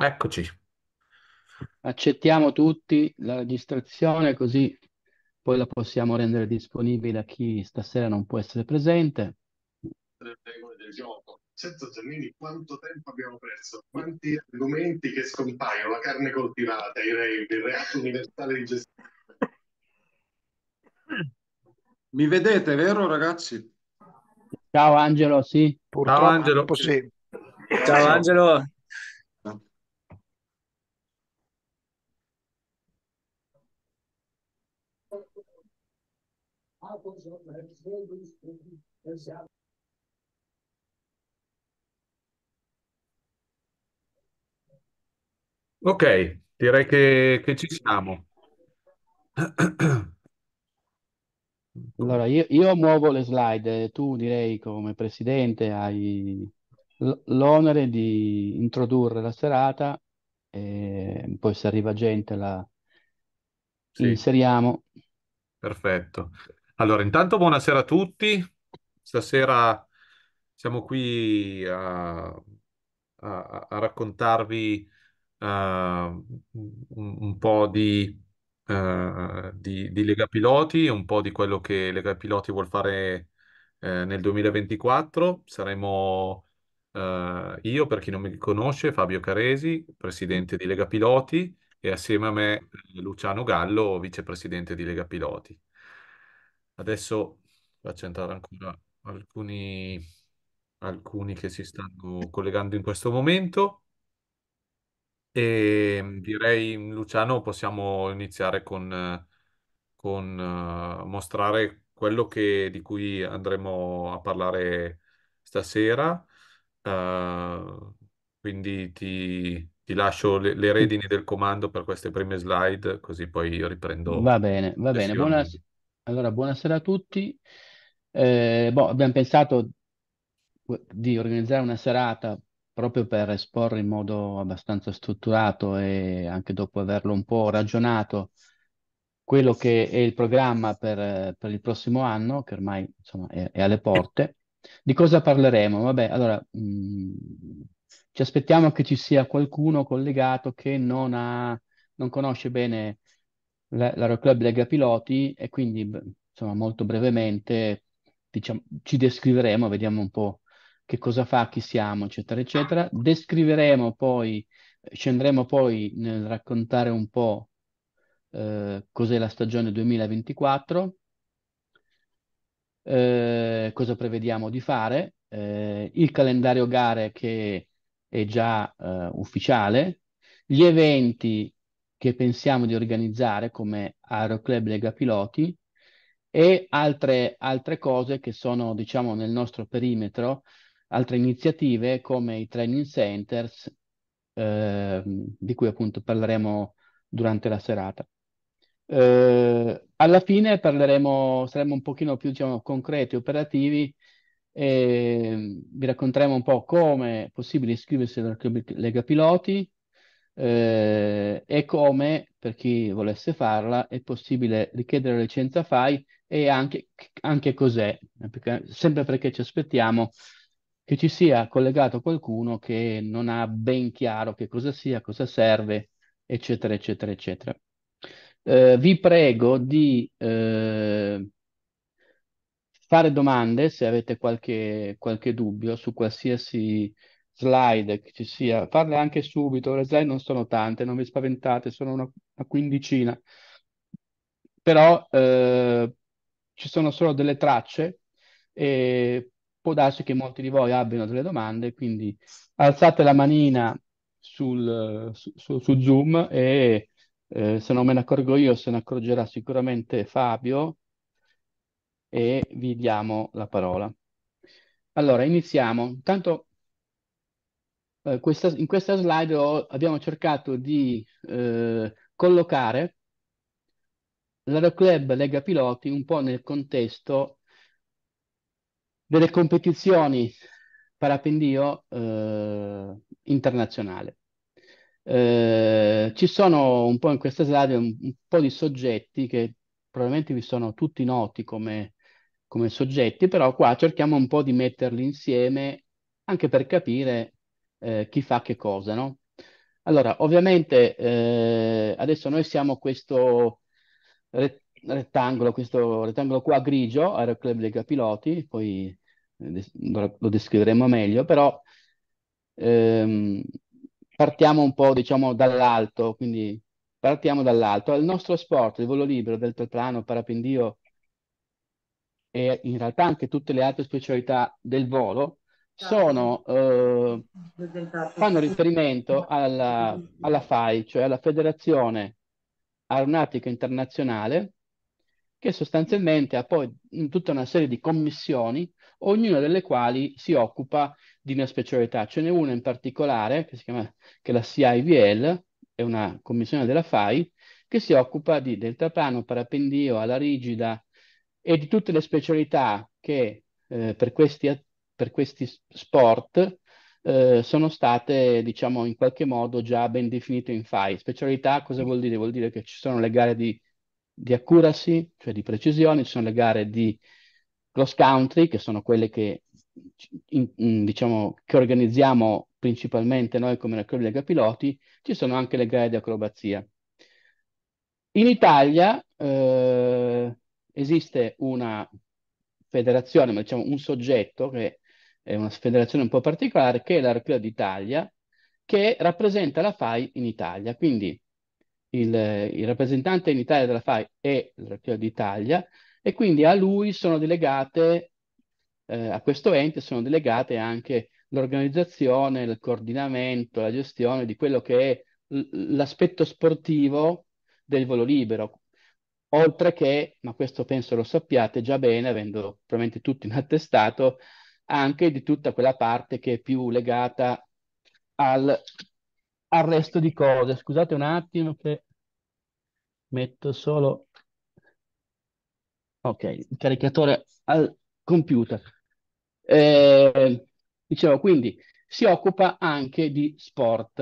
Eccoci. Accettiamo tutti la registrazione così poi la possiamo rendere disponibile a chi stasera non può essere presente. del gioco. Sento Giannini, quanto tempo abbiamo perso? Quanti argomenti che scompaiono? La carne coltivata, i rave, il reato universale di gestione. Mi vedete, vero ragazzi? Ciao Angelo, sì. Ciao Angelo. Sì. Ciao Angelo. Ok, direi che, che ci siamo. Allora, io, io muovo le slide, tu direi come presidente hai l'onere di introdurre la serata e poi se arriva gente la Sì, inseriamo. perfetto. Allora, intanto buonasera a tutti. Stasera siamo qui a, a- a raccontarvi eh, un, un po' di, eh, di, di Lega Piloti un po' di quello che Lega Piloti vuol fare eh, nel 2024. Saremo eh, io, per chi non mi conosce, Fabio Caresi, presidente di Lega Piloti, e assieme a me eh, Luciano Gallo, vicepresidente di Lega Piloti. Adesso faccio entrare ancora alcuni, alcuni che si stanno collegando in questo momento. E ehm, direi, Luciano, possiamo iniziare con, con eh, mostrare quello che, di cui andremo a parlare stasera. Uh, quindi ti, ti lascio le, le, redini del comando per queste prime slide, così poi riprendo. Va bene, va bene. Buona, allora, buonasera a tutti. Eh, boh, abbiamo pensato di organizzare una serata proprio per esporre in modo abbastanza strutturato e anche dopo averlo un po' ragionato quello che è il programma per, per il prossimo anno, che ormai insomma, è, è, alle porte. Di cosa parleremo? Vabbè, allora, mh, mm, ci aspettiamo che ci sia qualcuno collegato che non, ha, non conosce bene l- l'aeroclub Lega Piloti e quindi, insomma, molto brevemente diciamo, ci descriveremo, vediamo un po' che cosa fa, chi siamo, eccetera, eccetera. Descriveremo poi, scenderemo poi nel raccontare un po' eh, cos'è la stagione 2024, eh, cosa prevediamo di fare, eh, il calendario gare che è già eh, ufficiale, gli eventi che pensiamo di organizzare come Aeroclub Lega Piloti e altre, altre cose che sono, diciamo, nel nostro perimetro, altre iniziative come i training centers, eh, di cui appunto parleremo durante la serata. Eh, alla fine parleremo, saremo un pochino più, diciamo, concreti, operativi, e vi racconteremo un po' come è possibile iscriversi alla Lega Piloti, eh, e come, per chi volesse farla, è possibile richiedere la licenza FAI e anche, anche cos'è, eh, perché, sempre perché ci aspettiamo che ci sia collegato qualcuno che non ha ben chiaro che cosa sia, cosa serve, eccetera, eccetera, eccetera. Eh, vi prego di eh, fare domande se avete qualche, qualche dubbio su qualsiasi slide che ci sia, farle anche subito, le slide non sono tante, non vi spaventate, sono una, una quindicina, però eh, ci sono solo delle tracce e può darsi che molti di voi abbiano delle domande, quindi alzate la manina sul, su, su, su Zoom e eh, se non me ne accorgo io, se ne accorgerà sicuramente Fabio e vi diamo la parola. Allora, iniziamo. Intanto eh, questa, in questa slide ho, abbiamo cercato di eh, collocare l'Aeroclub Lega Piloti un po' nel contesto delle competizioni parapendio eh, internazionale. Eh, ci sono un po' in questa slide un, un, po' di soggetti che probabilmente vi sono tutti noti come, come soggetti, però qua cerchiamo un po' di metterli insieme anche per capire eh, chi fa che cosa, no? Allora, ovviamente eh, adesso noi siamo questo rettangolo, questo rettangolo qua grigio, Aeroclub Lega Piloti, poi eh, lo descriveremo meglio, però ehm, partiamo un po', diciamo, dall'alto, quindi partiamo dall'alto. Il nostro sport, il volo libero, deltaplano, parapendio e in realtà anche tutte le altre specialità del volo sono, eh, fanno riferimento alla, alla, FAI, cioè alla Federazione Aeronautica Internazionale, che sostanzialmente ha poi tutta una serie di commissioni, ognuna delle quali si occupa di una specialità. Ce n'è una in particolare, che si chiama che è la CIVL, è una commissione della FAI, che si occupa di deltaplano, parapendio, ala rigida e di tutte le specialità che eh, per questi attori per questi sport eh, sono state, diciamo, in qualche modo già ben definite in FAI. Specialità cosa vuol dire? Vuol dire che ci sono le gare di, di accuracy, cioè di precisione, ci sono le gare di cross country, che sono quelle che, in, in, diciamo, che organizziamo principalmente noi come raccogliere piloti, ci sono anche le gare di acrobazia. In Italia eh, esiste una federazione, ma diciamo un soggetto che è una federazione un po' particolare, che è l'Arpia d'Italia, che rappresenta la FAI in Italia. Quindi il, il rappresentante in Italia della FAI è l'Arpia d'Italia e quindi a lui sono delegate, eh, a questo ente sono delegate anche l'organizzazione, il coordinamento, la gestione di quello che è l'aspetto sportivo del volo libero, oltre che, ma questo penso lo sappiate già bene, avendo probabilmente tutti in attestato, anche di tutta quella parte che è più legata al, al resto di cose. Scusate un attimo che metto solo... Ok, il caricatore al computer. Eh, dicevo, quindi si occupa anche di sport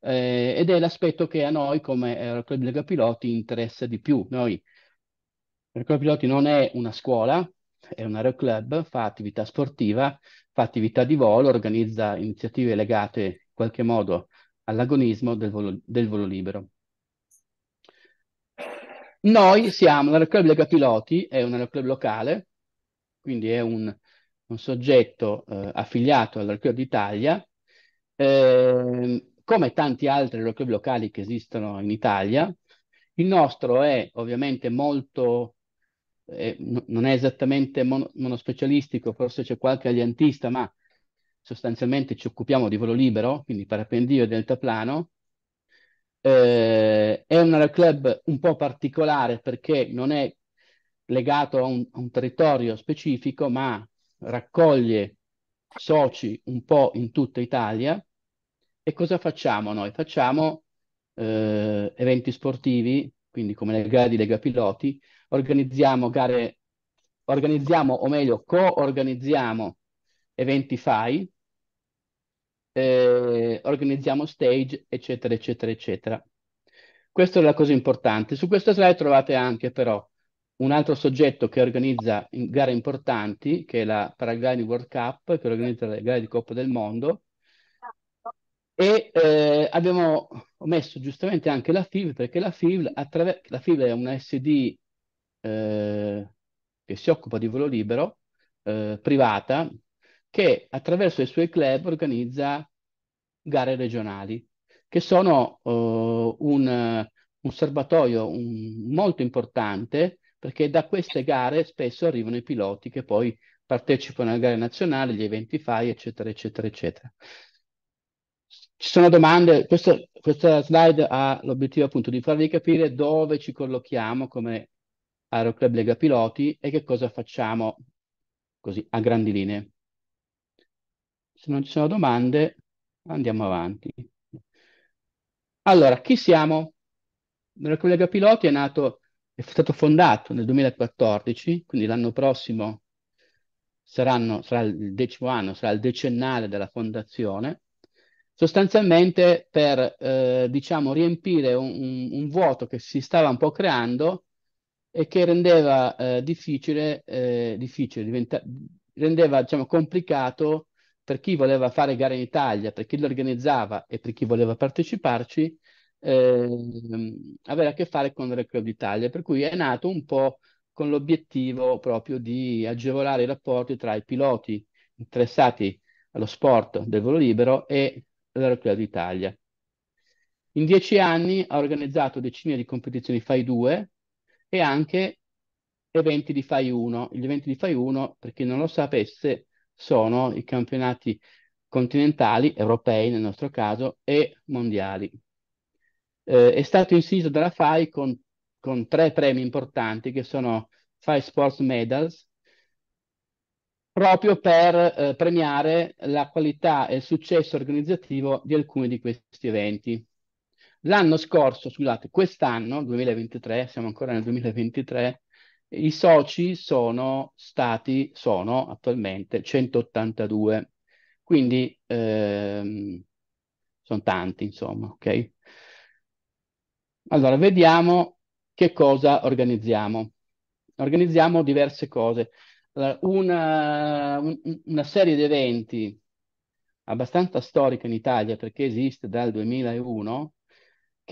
eh, ed è l'aspetto che a noi come Aeroclub eh, Lega Piloti interessa di più. Noi, Aeroclub Piloti non è una scuola, è un aeroclub, fa attività sportiva, fa attività di volo, organizza iniziative legate in qualche modo all'agonismo del volo, del volo libero. Noi siamo l'aeroclub Lega Piloti, è un aeroclub locale, quindi è un, un soggetto eh, affiliato all'Aeroclub d'Italia, eh, come tanti altri aeroclub locali che esistono in Italia. Il nostro è ovviamente molto eh, non è esattamente mon- monospecialistico, forse c'è qualche aliantista, ma sostanzialmente ci occupiamo di volo libero, quindi parapendio e deltaplano. Eh, è un aeroclub un po' particolare perché non è legato a un, a un territorio specifico, ma raccoglie soci un po' in tutta Italia. E cosa facciamo noi? Facciamo eh, eventi sportivi, quindi come le gare di Lega Piloti, organizziamo gare, organizziamo o meglio co-organizziamo eventi FAI, eh, organizziamo stage, eccetera, eccetera, eccetera. Questa è la cosa importante. Su questa slide trovate anche però un altro soggetto che organizza gare importanti, che è la Paragliding World Cup, che organizza le gare di Coppa del Mondo, e eh, abbiamo messo giustamente anche la FIV, perché la FIV, la FIV è una SD eh, che si occupa di volo libero, eh, privata, che attraverso i suoi club organizza gare regionali, che sono eh, un, un, serbatoio un, molto importante perché da queste gare spesso arrivano i piloti che poi partecipano alle gare nazionali, gli eventi FAI, eccetera, eccetera, eccetera. Ci sono domande, questa, questa slide ha l'obiettivo appunto di farvi capire dove ci collochiamo come Aeroclub Lega Piloti e che cosa facciamo così a grandi linee. Se non ci sono domande, andiamo avanti. Allora, chi siamo? L'aeroclub Lega Piloti è nato, è stato fondato nel 2014, quindi l'anno prossimo saranno, sarà il decimo anno, sarà il decennale della fondazione sostanzialmente per eh, diciamo riempire un, un, un, vuoto che si stava un po' creando e che rendeva eh, difficile, eh, difficile diventa, rendeva diciamo, complicato per chi voleva fare gare in Italia, per chi le organizzava e per chi voleva parteciparci, eh, avere a che fare con Red Club d'Italia. Per cui è nato un po' con l'obiettivo proprio di agevolare i rapporti tra i piloti interessati allo sport del volo libero e Red Club d'Italia. In dieci anni ha organizzato decine di competizioni FAI 2, e anche eventi di Fai 1. Gli eventi di Fai 1, per chi non lo sapesse, sono i campionati continentali, europei nel nostro caso, e mondiali. Eh, è stato inciso dalla FAI con, con tre premi importanti che sono FAI Sports Medals, proprio per eh, premiare la qualità e il successo organizzativo di alcuni di questi eventi. L'anno scorso, scusate, quest'anno, 2023, siamo ancora nel 2023, i soci sono stati, sono attualmente 182, quindi ehm, sono tanti, insomma, ok? Allora, vediamo che cosa organizziamo. Organizziamo diverse cose. Una, una serie di eventi abbastanza storica in Italia perché esiste dal 2001,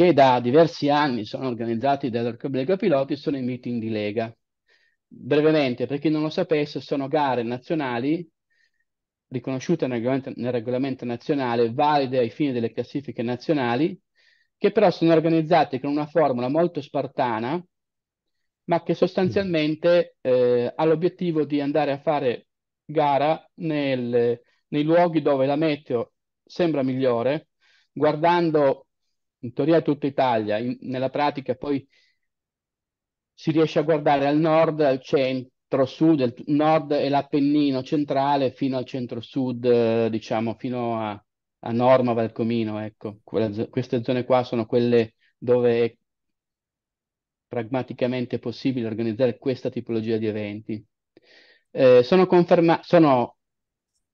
che da diversi anni sono organizzati dall'Orcoblego Piloti, sono i meeting di Lega. Brevemente, per chi non lo sapesse, sono gare nazionali riconosciute nel regolamento, nel regolamento nazionale, valide ai fini delle classifiche nazionali, che però sono organizzate con una formula molto spartana, ma che sostanzialmente eh, ha l'obiettivo di andare a fare gara nel, nei luoghi dove la meteo sembra migliore, guardando in teoria tutta Italia, in, nella pratica poi si riesce a guardare al nord, al centro, sud, il nord e l'Appennino centrale fino al centro-sud, eh, diciamo, fino a, a Norma, Valcomino, ecco. Quella, queste zone qua sono quelle dove è pragmaticamente possibile organizzare questa tipologia di eventi. Eh, sono, conferma- sono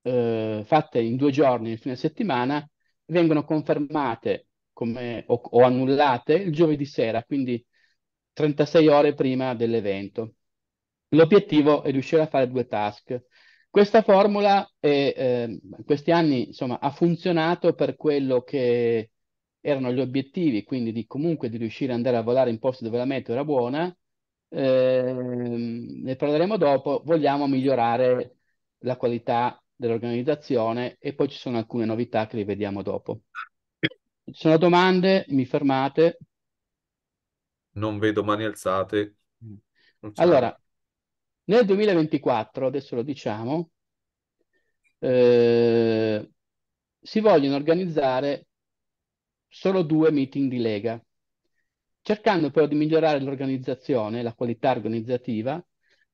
eh, fatte in due giorni, nel fine settimana, vengono confermate come, o, o annullate il giovedì sera, quindi 36 ore prima dell'evento. L'obiettivo è riuscire a fare due task. Questa formula è, eh, questi anni insomma, ha funzionato per quello che erano gli obiettivi, quindi di, comunque di riuscire ad andare a volare in posti dove la meteo era buona. Eh, ne parleremo dopo. Vogliamo migliorare la qualità dell'organizzazione e poi ci sono alcune novità che vediamo dopo. Ci sono domande? Mi fermate? Non vedo mani alzate. Allora, nel 2024, adesso lo diciamo, eh, si vogliono organizzare solo due meeting di Lega, cercando però di migliorare l'organizzazione, la qualità organizzativa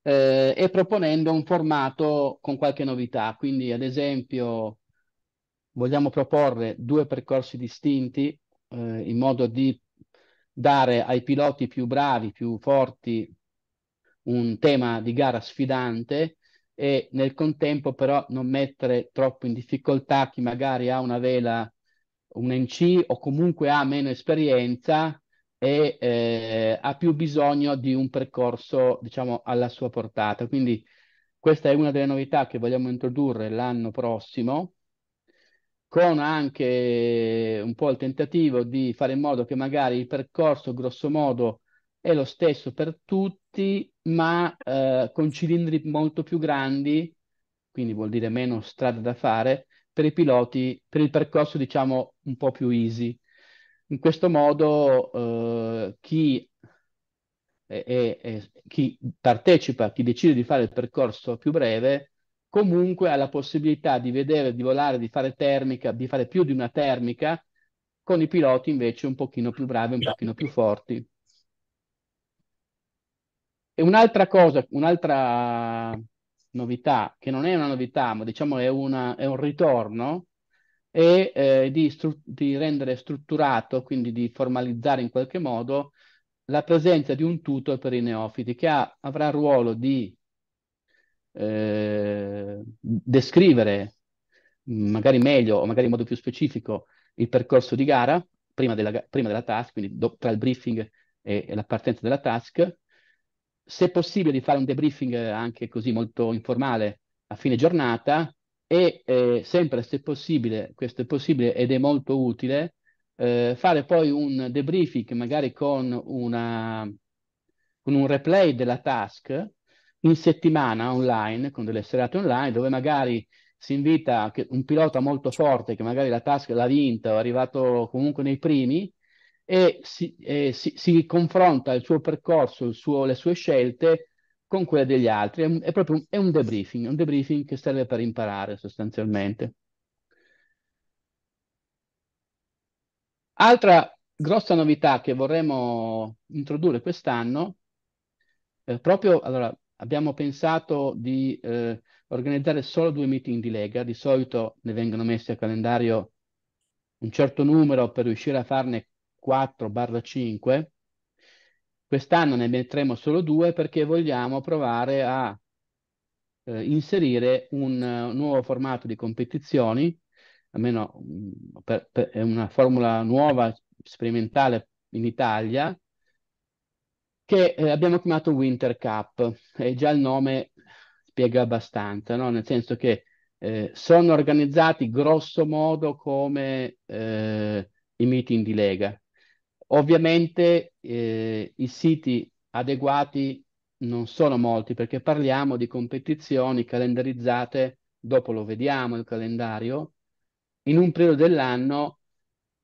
eh, e proponendo un formato con qualche novità. Quindi, ad esempio, vogliamo proporre due percorsi distinti eh, in modo di dare ai piloti più bravi, più forti, un tema di gara sfidante e nel contempo però non mettere troppo in difficoltà chi magari ha una vela, un NC o comunque ha meno esperienza e eh, ha più bisogno di un percorso, diciamo, alla sua portata. Quindi questa è una delle novità che vogliamo introdurre l'anno prossimo con anche un po' il tentativo di fare in modo che magari il percorso grosso modo è lo stesso per tutti, ma eh, con cilindri molto più grandi, quindi vuol dire meno strade da fare, per i piloti, per il percorso diciamo un po' più easy. In questo modo eh, chi, è, è, è, chi partecipa, chi decide di fare il percorso più breve, comunque ha la possibilità di vedere, di volare, di fare termica, di fare più di una termica con i piloti invece un pochino più bravi, un pochino più forti. E un'altra cosa, un'altra novità, che non è una novità, ma diciamo è, una, è un ritorno, è eh, di, stru- di rendere strutturato, quindi di formalizzare in qualche modo la presenza di un tutor per i neofiti che ha, avrà il ruolo di eh, descrivere mm, magari meglio o magari in modo più specifico il percorso di gara prima della, prima della task, quindi do, tra il briefing e, e la partenza della task. Se possibile di fare un debriefing anche così molto informale a fine giornata e eh, sempre se possibile, questo è possibile ed è molto utile, eh, fare poi un debriefing magari con, una, con un replay della task in settimana online, con delle serate online, dove magari si invita un pilota molto forte che magari la tasca l'ha vinta o è arrivato comunque nei primi e si, e si, si confronta il suo percorso, il suo, le sue scelte con quelle degli altri. È, è proprio un, è un debriefing, un debriefing che serve per imparare sostanzialmente. Altra grossa novità che vorremmo introdurre quest'anno, eh, proprio allora, abbiamo pensato di eh, organizzare solo due meeting di Lega, di solito ne vengono messi a calendario un certo numero per riuscire a farne 4-5, quest'anno ne metteremo solo due perché vogliamo provare a eh, inserire un uh, nuovo formato di competizioni, almeno mh, mm, per, per, è una formula nuova, sperimentale in Italia, che eh, abbiamo chiamato Winter Cup e già il nome spiega abbastanza, no? nel senso che eh, sono organizzati grosso modo come eh, i meeting di Lega. Ovviamente eh, i siti adeguati non sono molti perché parliamo di competizioni calendarizzate, dopo lo vediamo il calendario, in un periodo dell'anno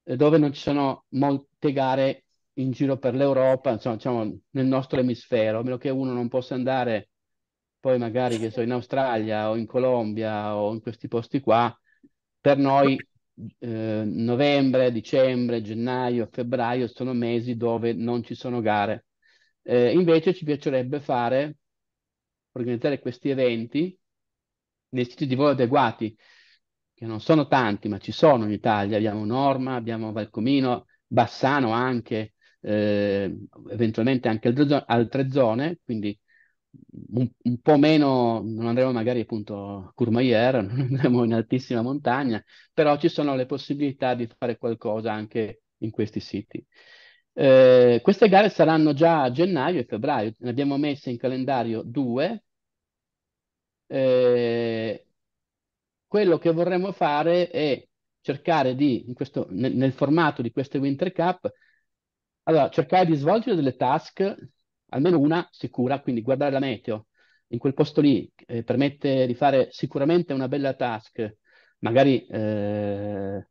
eh, dove non ci sono molte gare in giro per l'Europa, insomma, diciamo, nel nostro emisfero, a meno che uno non possa andare poi magari che so, in Australia o in Colombia o in questi posti qua, per noi eh, novembre, dicembre, gennaio, febbraio sono mesi dove non ci sono gare. Eh, invece ci piacerebbe fare, organizzare questi eventi nei siti di volo adeguati, che non sono tanti, ma ci sono in Italia. Abbiamo Norma, abbiamo Valcomino, Bassano anche, eh, eventualmente anche altre zone, quindi un, un, po' meno, non andremo magari appunto a Courmayeur, non andremo in altissima montagna, però ci sono le possibilità di fare qualcosa anche in questi siti. Eh, queste gare saranno già a gennaio e febbraio, ne abbiamo messe in calendario due. Eh, quello che vorremmo fare è cercare di, questo, nel, nel formato di queste Winter Cup, allora, cercare di svolgere delle task, almeno una sicura, quindi guardare la meteo in quel posto lì, eh, permette di fare sicuramente una bella task, magari eh,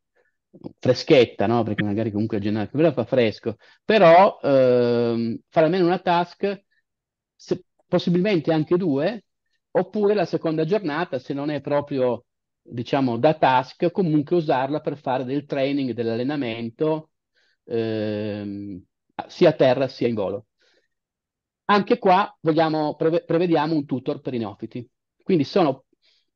freschetta, no? perché magari comunque a gennaio primavera fa fresco, però eh, fare almeno una task, se, possibilmente anche due, oppure la seconda giornata, se non è proprio diciamo da task, comunque usarla per fare del training, dell'allenamento ehm, sia a terra sia in volo. Anche qua vogliamo, preve, prevediamo un tutor per i neofiti. Quindi sono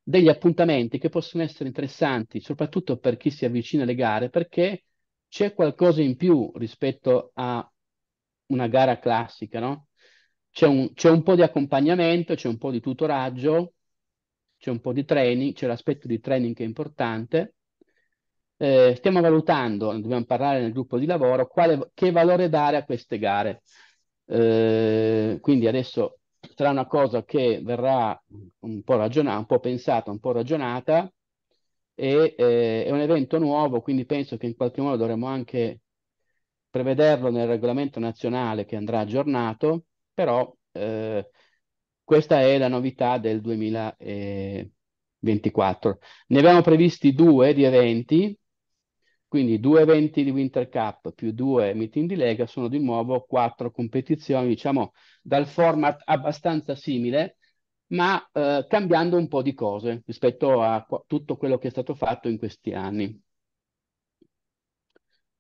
degli appuntamenti che possono essere interessanti, soprattutto per chi si avvicina alle gare, perché c'è qualcosa in più rispetto a una gara classica, no? C'è un, c'è un po' di accompagnamento, c'è un po' di tutoraggio, c'è un po' di training, c'è l'aspetto di training che è importante, eh, stiamo valutando, dobbiamo parlare nel gruppo di lavoro, quale, che valore dare a queste gare. Eh, quindi adesso sarà una cosa che verrà un po' ragionata, un po' pensata, un po' ragionata e eh, è un evento nuovo, quindi penso che in qualche modo dovremmo anche prevederlo nel regolamento nazionale che andrà aggiornato, però eh, questa è la novità del 2024. Ne abbiamo previsti due di eventi, quindi due eventi di Winter Cup più due meeting di Lega sono di nuovo quattro competizioni, diciamo, dal format abbastanza simile, ma eh, cambiando un po' di cose rispetto a qu- tutto quello che è stato fatto in questi anni.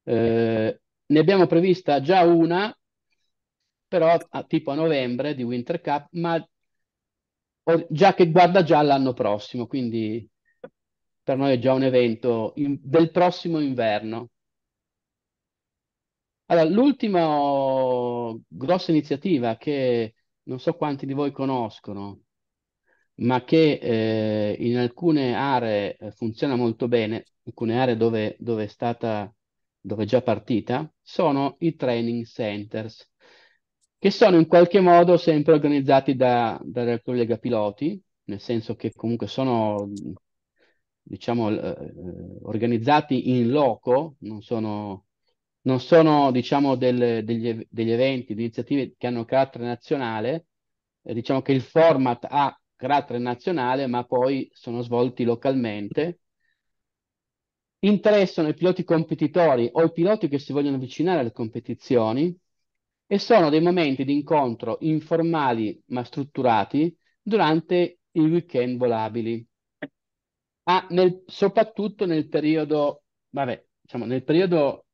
Eh, ne abbiamo prevista già una, però a, tipo a novembre di Winter Cup, ma o, già che guarda già l'anno prossimo, quindi per noi è già un evento in, del prossimo inverno. Allora, l'ultima grossa iniziativa che non so quanti di voi conoscono, ma che eh, in alcune aree eh, funziona molto bene, alcune aree dove, dove, è stata, dove è già partita, sono i training centers, che sono in qualche modo sempre organizzati da, dal collega piloti, nel senso che comunque sono diciamo, eh, organizzati in loco, non sono, non sono diciamo, del, degli, degli, eventi, di iniziative che hanno carattere nazionale, eh, diciamo che il format ha carattere nazionale, ma poi sono svolti localmente. Interessano i piloti competitori o i piloti che si vogliono avvicinare alle competizioni e sono dei momenti di incontro informali ma strutturati durante i weekend volabili. Ah, nel, soprattutto nel periodo, vabbè, diciamo, nel periodo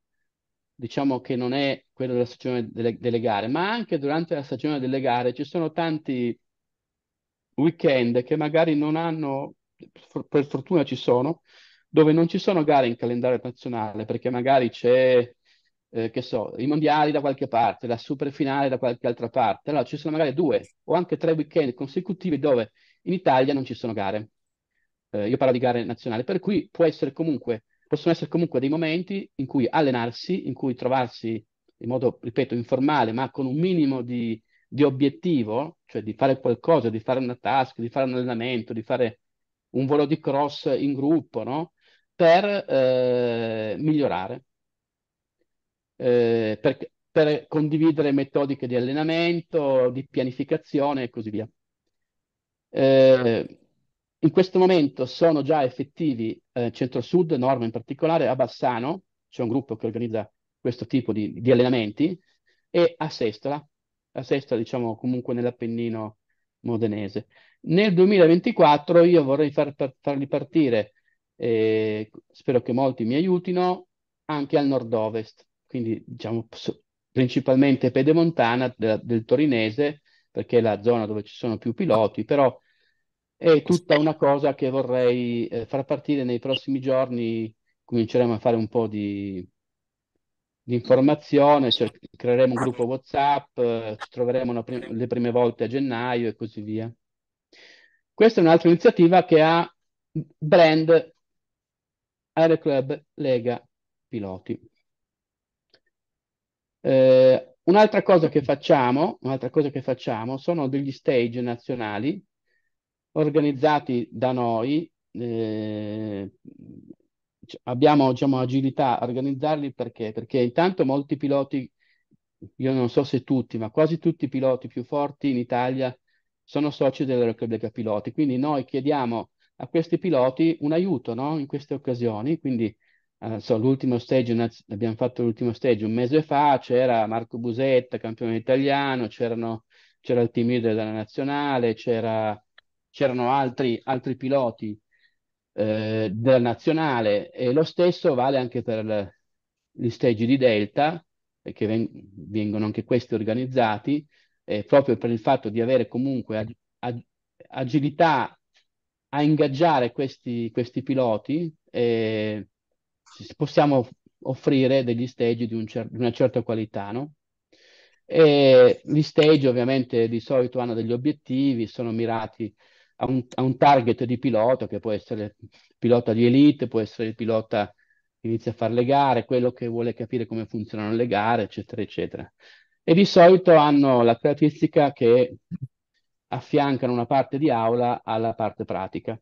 diciamo che non è quello della stagione delle, delle, gare, ma anche durante la stagione delle gare ci sono tanti weekend che magari non hanno, per fortuna ci sono, dove non ci sono gare in calendario nazionale, perché magari c'è, eh, che so, i mondiali da qualche parte, la super finale da qualche altra parte. Allora ci sono magari due o anche tre weekend consecutivi dove in Italia non ci sono gare eh, io parlo di gare nazionali, per cui può essere comunque, possono essere comunque dei momenti in cui allenarsi, in cui trovarsi in modo, ripeto, informale, ma con un minimo di, di obiettivo, cioè di fare qualcosa, di fare una task, di fare un allenamento, di fare un volo di cross in gruppo, no? per eh, migliorare, eh, per, per, condividere metodiche di allenamento, di pianificazione e così via. Eh, in questo momento sono già effettivi eh, Centro-Sud, Norma in particolare, a Bassano, c'è un gruppo che organizza questo tipo di, di allenamenti, e a Sestola, a Sestola diciamo comunque nell'Appennino modenese. Nel 2024 io vorrei far, per, farli partire, eh, spero che molti mi aiutino, anche al nord-ovest, quindi diciamo principalmente pedemontana del, del torinese, perché è la zona dove ci sono più piloti, però è tutta una cosa che vorrei eh, far partire nei prossimi giorni. Cominceremo a fare un po' di, di informazione, cer- creeremo un gruppo WhatsApp, eh, ci troveremo prim- le prime volte a gennaio e così via. Questa è un'altra iniziativa che ha brand Aeroclub Lega Piloti. Eh, un'altra cosa che facciamo, un'altra cosa che facciamo sono degli stage nazionali organizzati da noi, eh, cioè, abbiamo diciamo, agilità a organizzarli perché? Perché intanto molti piloti, io non so se tutti, ma quasi tutti i piloti più forti in Italia sono soci della Repubblica Piloti, quindi noi chiediamo a questi piloti un aiuto no? in queste occasioni, quindi eh, so, l'ultimo stage, abbiamo fatto l'ultimo stage un mese fa, c'era Marco Busetta, campione italiano, c'era il team leader della nazionale, c'era c'erano altri, altri piloti eh, della nazionale e lo stesso vale anche per gli stage di Delta, che veng- vengono anche questi organizzati, eh, proprio per il fatto di avere comunque ag- ag- agilità a ingaggiare questi, questi piloti, eh, possiamo offrire degli stage di, un cer- di una certa qualità, no? E gli stage ovviamente di solito hanno degli obiettivi, sono mirati a un, a un target di pilota che può essere pilota di elite, può essere il pilota che inizia a fare le gare, quello che vuole capire come funzionano le gare, eccetera, eccetera. E di solito hanno la caratteristica che affiancano una parte di aula alla parte pratica,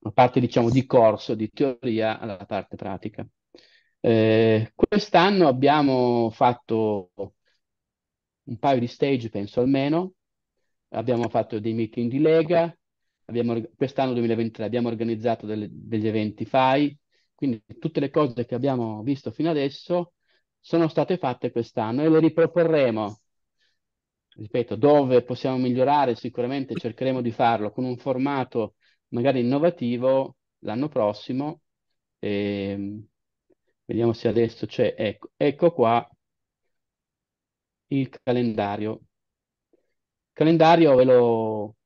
una parte diciamo di corso, di teoria alla parte pratica. Eh, quest'anno abbiamo fatto un paio di stage, penso almeno, abbiamo fatto dei meeting di Lega, abbiamo, quest'anno 2023 abbiamo organizzato delle, degli eventi FAI, quindi tutte le cose che abbiamo visto fino adesso sono state fatte quest'anno e le riproporremo. Ripeto, dove possiamo migliorare sicuramente cercheremo di farlo con un formato magari innovativo l'anno prossimo. E... Ehm, vediamo se adesso c'è, ecco, ecco qua il calendario Calendario ve lo,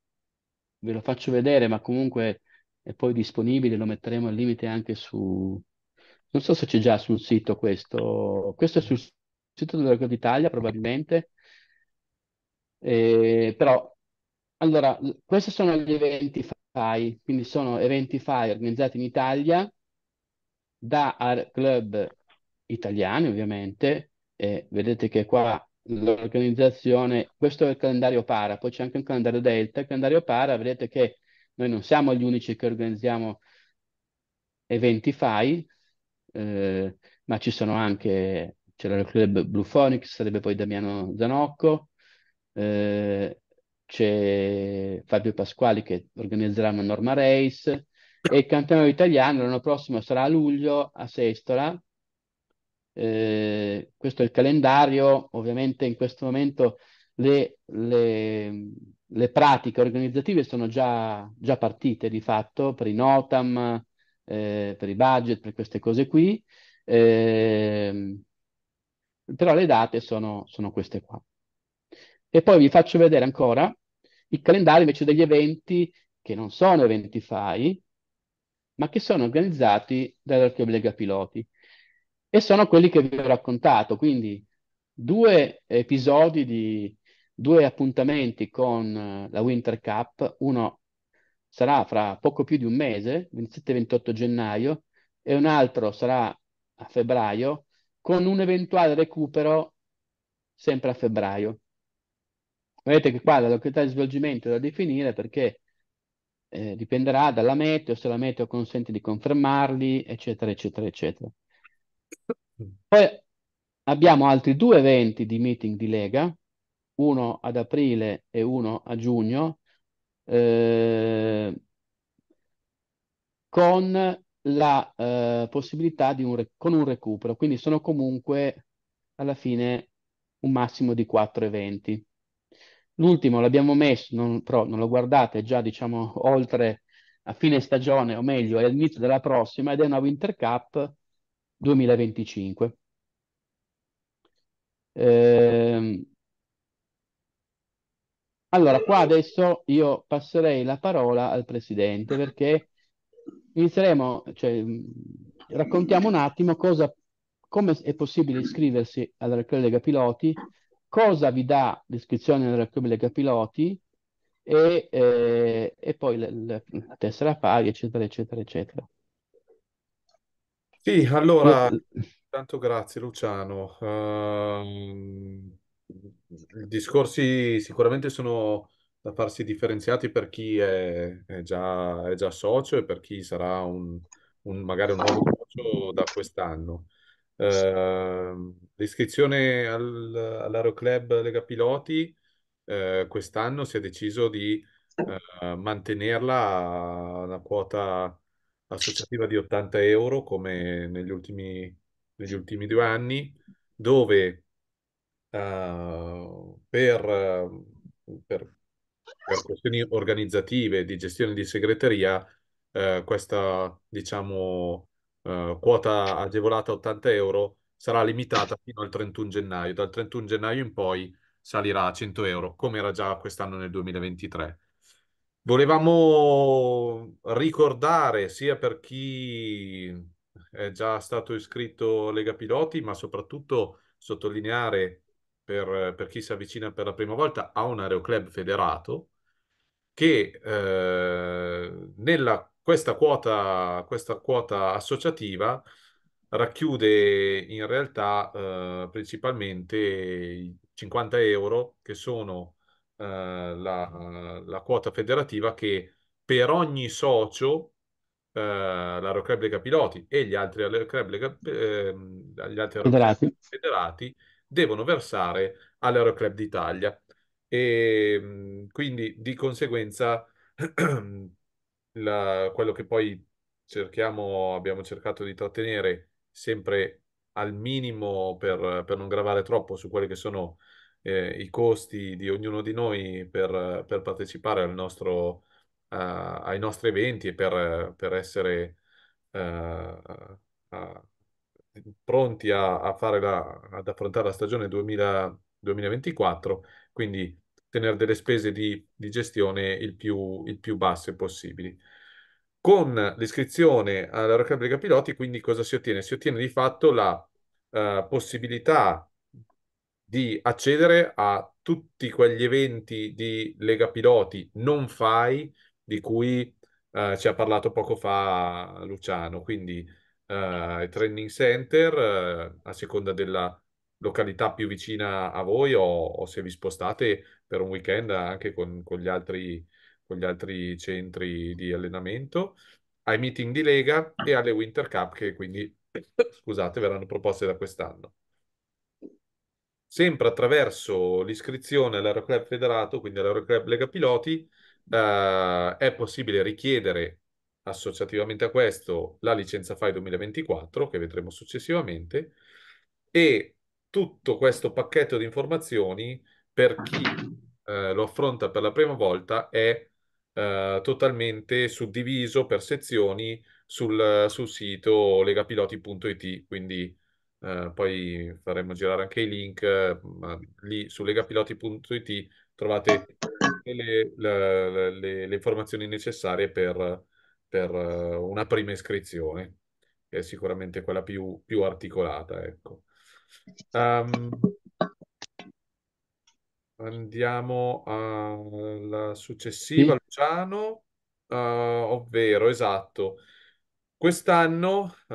ve lo faccio vedere, ma comunque è poi disponibile, lo metteremo al limite anche su... Non so se c'è già sul sito questo, questo è sul sito della Record d'Italia probabilmente, eh, però allora, questi sono gli eventi FAI, quindi sono eventi FAI organizzati in Italia da club italiani ovviamente, eh, vedete che qua l'organizzazione, questo è il calendario para, poi c'è anche un calendario delta, il calendario para vedete che noi non siamo gli unici che organizziamo eventi FAI, eh, ma ci sono anche, c'era il club Blue Phonic, sarebbe poi Damiano Zanocco, eh, c'è Fabio Pasquali che organizzerà una norma race e il campionato italiano l'anno prossimo sarà a luglio a Sestola eh, questo è il calendario, ovviamente in questo momento le, le, le pratiche organizzative sono già, già, partite di fatto per i NOTAM, eh, per i budget, per queste cose qui, eh, però le date sono, sono queste qua. E poi vi faccio vedere ancora il calendario invece degli eventi che non sono eventi FAI, ma che sono organizzati dall'Archeo Lega Piloti e sono quelli che vi ho raccontato. Quindi due episodi di due appuntamenti con eh, la Winter Cup, uno sarà fra poco più di un mese, 27-28 gennaio, e un altro sarà a febbraio, con un eventuale recupero sempre a febbraio. Vedete che qua la località di svolgimento è da definire perché eh, dipenderà dalla meteo, se la meteo consente di confermarli, eccetera, eccetera, eccetera. Poi abbiamo altri due eventi di meeting di Lega, uno ad aprile e uno a giugno, eh, con la eh, possibilità di un, con un recupero, quindi sono comunque alla fine un massimo di quattro eventi. L'ultimo l'abbiamo messo, non, però non lo guardate, già diciamo oltre a fine stagione, o meglio all'inizio della prossima, ed è una Winter Cup 2025. Eh, allora, qua adesso io passerei la parola al Presidente perché inizieremo, cioè, raccontiamo un attimo cosa, come è possibile iscriversi alla raccolta piloti, cosa vi dà l'iscrizione alla raccolta piloti e, eh, e poi la, la tessera pari, eccetera, eccetera, eccetera. Sì, allora, tanto grazie Luciano. Ehm, I discorsi sicuramente sono da farsi differenziati per chi è, è già, è già socio e per chi sarà un, un- magari un nuovo socio da quest'anno. Ehm, l'iscrizione al, all'Aeroclub Lega Piloti eh, quest'anno si è deciso di eh, mantenerla a una quota associativa di 80 euro come negli ultimi, negli ultimi due anni, dove uh, per, per, per, questioni organizzative di gestione di segreteria, uh, questa diciamo, uh, quota agevolata 80 euro sarà limitata fino al 31 gennaio. Dal 31 gennaio in poi salirà a 100 euro, come era già quest'anno nel 2023. Volevamo ricordare sia per chi è già stato iscritto Lega Piloti, ma soprattutto sottolineare per, per chi si avvicina per la prima volta a un aeroclub federato che eh, nella, questa, quota, questa quota associativa racchiude in realtà eh, principalmente 50 euro che sono eh, la, la, quota federativa che per ogni socio eh, l'Aero Club Lega Piloti e gli altri Aero Lega, eh, ehm, gli altri federati. federati devono versare all'Aero d'Italia e ehm, quindi di conseguenza la, quello che poi cerchiamo, abbiamo cercato di trattenere sempre al minimo per, per non gravare troppo su quelle che sono eh, i costi di ognuno di noi per, per partecipare al nostro, uh, ai nostri eventi e per, per essere uh, uh, pronti a, a fare la, ad affrontare la stagione 2000, 2024, quindi tenere delle spese di, di gestione il più, il più basse possibili. Con l'iscrizione alla Repubblica Piloti, quindi cosa si ottiene? Si ottiene di fatto la uh, possibilità di accedere a tutti quegli eventi di Lega Piloti non fai di cui eh, ci ha parlato poco fa Luciano. Quindi eh, training center, eh, a seconda della località più vicina a voi o, o se vi spostate per un weekend anche con, con, gli altri, con gli altri centri di allenamento, ai meeting di Lega e alle Winter Cup che quindi, scusate, verranno proposte da quest'anno sempre attraverso l'iscrizione all'Aeroclub Federato, quindi all'Aeroclub Lega Piloti, eh, è possibile richiedere associativamente a questo la licenza FAI 2024, che vedremo successivamente, e tutto questo pacchetto di informazioni per chi eh, lo affronta per la prima volta è eh, totalmente suddiviso per sezioni sul, sul sito legapiloti.it, quindi eh, poi faremo girare anche i link, ma lì su legapiloti.it trovate le, le, le, le, informazioni necessarie per, per eh, una prima iscrizione, che è sicuramente quella più, più articolata. Ecco. Um, andiamo alla successiva, sì. Luciano, uh, ovvero esatto. Quest'anno, eh,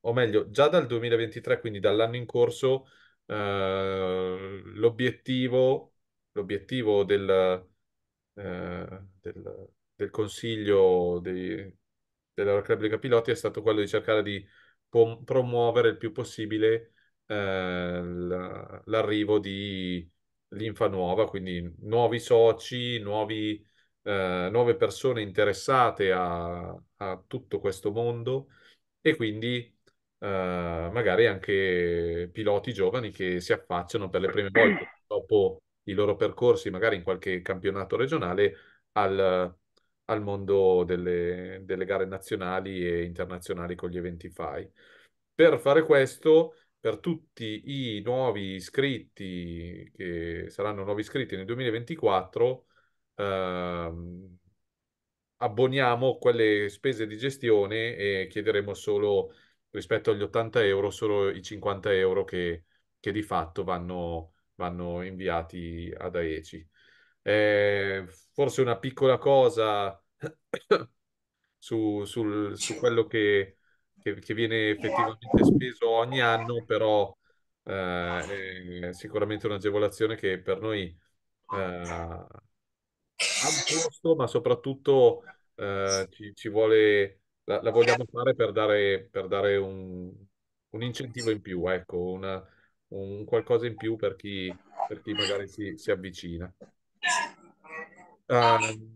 o meglio, già dal 2023, quindi dall'anno in corso, eh, l'obiettivo, l'obiettivo del, eh, del, del, consiglio dei, della Repubblica Piloti è stato quello di cercare di pom- promuovere il più possibile ehm, l'arrivo di linfa nuova, quindi nuovi soci, nuovi, eh, nuove persone interessate a, a tutto questo mondo e quindi uh, magari anche piloti giovani che si affacciano per le prime volte dopo i loro percorsi, magari in qualche campionato regionale, al, al mondo delle, delle, gare nazionali e internazionali con gli eventi FAI. Per fare questo, per tutti i nuovi iscritti che saranno nuovi iscritti nel 2024, uh, ehm, abboniamo quelle spese di gestione e chiederemo solo rispetto agli 80 euro solo i 50 euro che, che di fatto vanno, vanno inviati ad AECI. Eh, forse una piccola cosa su, sul, su quello che, che, che, viene effettivamente speso ogni anno, però eh, è sicuramente un'agevolazione che per noi eh, al posto, ma soprattutto eh, ci, ci, vuole, la, la, vogliamo fare per dare, per dare un, un, incentivo in più, ecco, una, un qualcosa in più per chi, per chi magari si, si avvicina. Uh,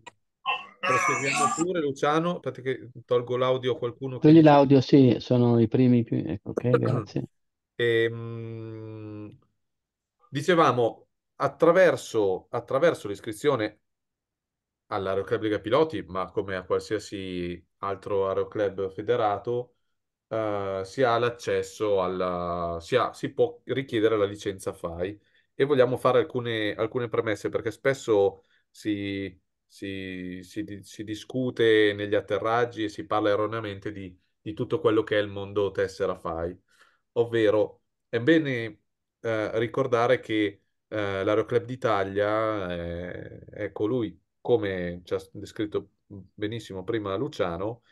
proseguiamo pure, Luciano, perché tolgo l'audio a qualcuno. Togli che... l'audio, sì, sono i primi Ecco, ok, grazie. E, ehm, mh, dicevamo, attraverso, attraverso l'iscrizione all'Aeroclub Lega Piloti, ma come a qualsiasi altro aeroclub federato, eh, si ha l'accesso alla... Si, ha, si, può richiedere la licenza FAI e vogliamo fare alcune, alcune premesse perché spesso si, si, si, discute negli atterraggi e si parla erroneamente di, di tutto quello che è il mondo tessera FAI, ovvero è bene eh, ricordare che eh, l'Aeroclub d'Italia è, è colui come ci ha descritto benissimo prima Luciano,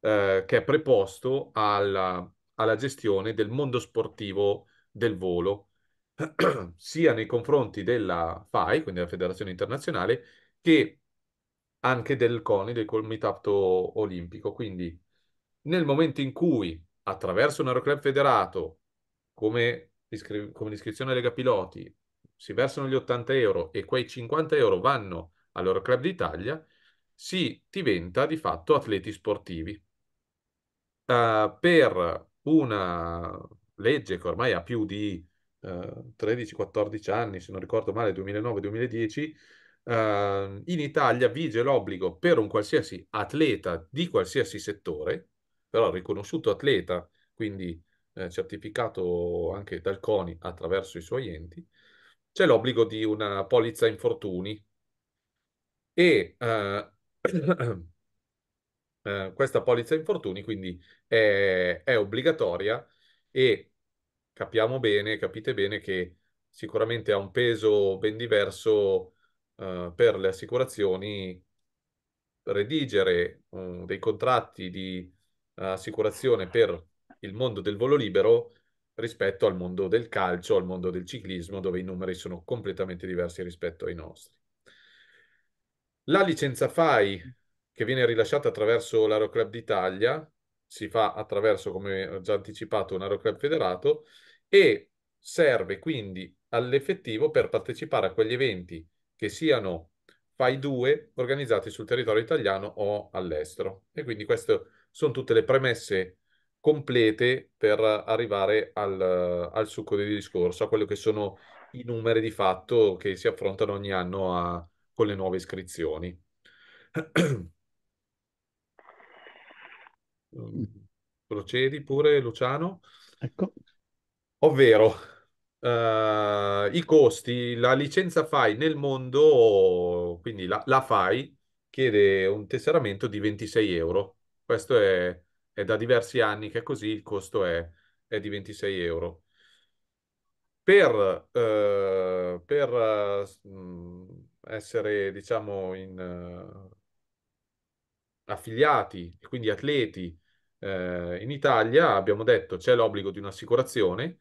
eh, che è preposto alla, alla gestione del mondo sportivo del volo, sia nei confronti della FAI, quindi della Federazione Internazionale, che anche del CONI, del Comitato Olimpico. Quindi nel momento in cui attraverso un aeroclub federato, come, iscri- come l'iscrizione Lega Piloti, si versano gli 80 euro e quei 50 euro vanno club d'Italia, si diventa di fatto atleti sportivi. Uh, per una legge che ormai ha più di uh, eh, 13-14 anni, se non ricordo male, 2009-2010, uh, eh, in Italia vige l'obbligo per un qualsiasi atleta di qualsiasi settore, però riconosciuto atleta, quindi certificato anche dal CONI attraverso i suoi enti, c'è l'obbligo di una polizza infortuni e eh, eh, questa polizza infortuni quindi è, è, obbligatoria e capiamo bene, capite bene che sicuramente ha un peso ben diverso eh, per le assicurazioni redigere um, dei contratti di uh, assicurazione per il mondo del volo libero rispetto al mondo del calcio, al mondo del ciclismo, dove i numeri sono completamente diversi rispetto ai nostri. La licenza FAI, che viene rilasciata attraverso l'Aeroclub d'Italia, si fa attraverso, come ho già anticipato, un Aeroclub federato e serve quindi all'effettivo per partecipare a quegli eventi che siano FAI 2 organizzati sul territorio italiano o all'estero. E quindi queste sono tutte le premesse complete per arrivare al, al, succo del discorso, a quello che sono i numeri di fatto che si affrontano ogni anno a, con le nuove iscrizioni. Ehm, procedi pure, Luciano. Ecco. Ovvero, eh, i costi, la licenza FAI nel mondo, quindi la, la FAI, chiede un tesseramento di 26 euro. Questo è, è da diversi anni che è così, il costo è, è di 26 euro. Per, eh, per eh, mm, essere, diciamo, in, eh, affiliati e quindi atleti eh, in Italia, abbiamo detto c'è l'obbligo di un'assicurazione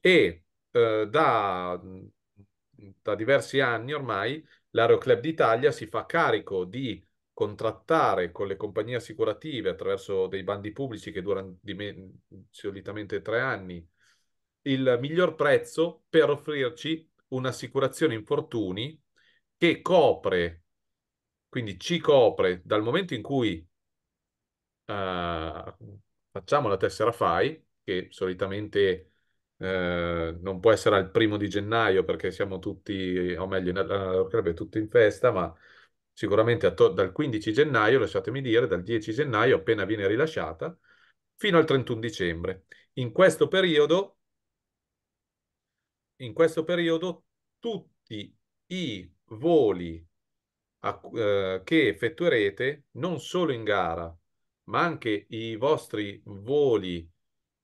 e eh, da, mm, da, diversi anni ormai l'Aeroclub d'Italia si fa carico di contrattare con le compagnie assicurative attraverso dei bandi pubblici che durano me- solitamente tre anni il miglior prezzo per offrirci un'assicurazione infortuni che copre, quindi ci copre dal momento in cui uh, facciamo la tessera FAI, che solitamente eh, non può essere al primo di gennaio perché siamo tutti, o meglio, sarebbe tutto in festa, ma sicuramente attor- dal 15 gennaio, lasciatemi dire, dal 10 gennaio appena viene rilasciata, fino al 31 dicembre. In questo periodo, in questo periodo tutti i voli a, eh, che effettuerete non solo in gara, ma anche i vostri voli,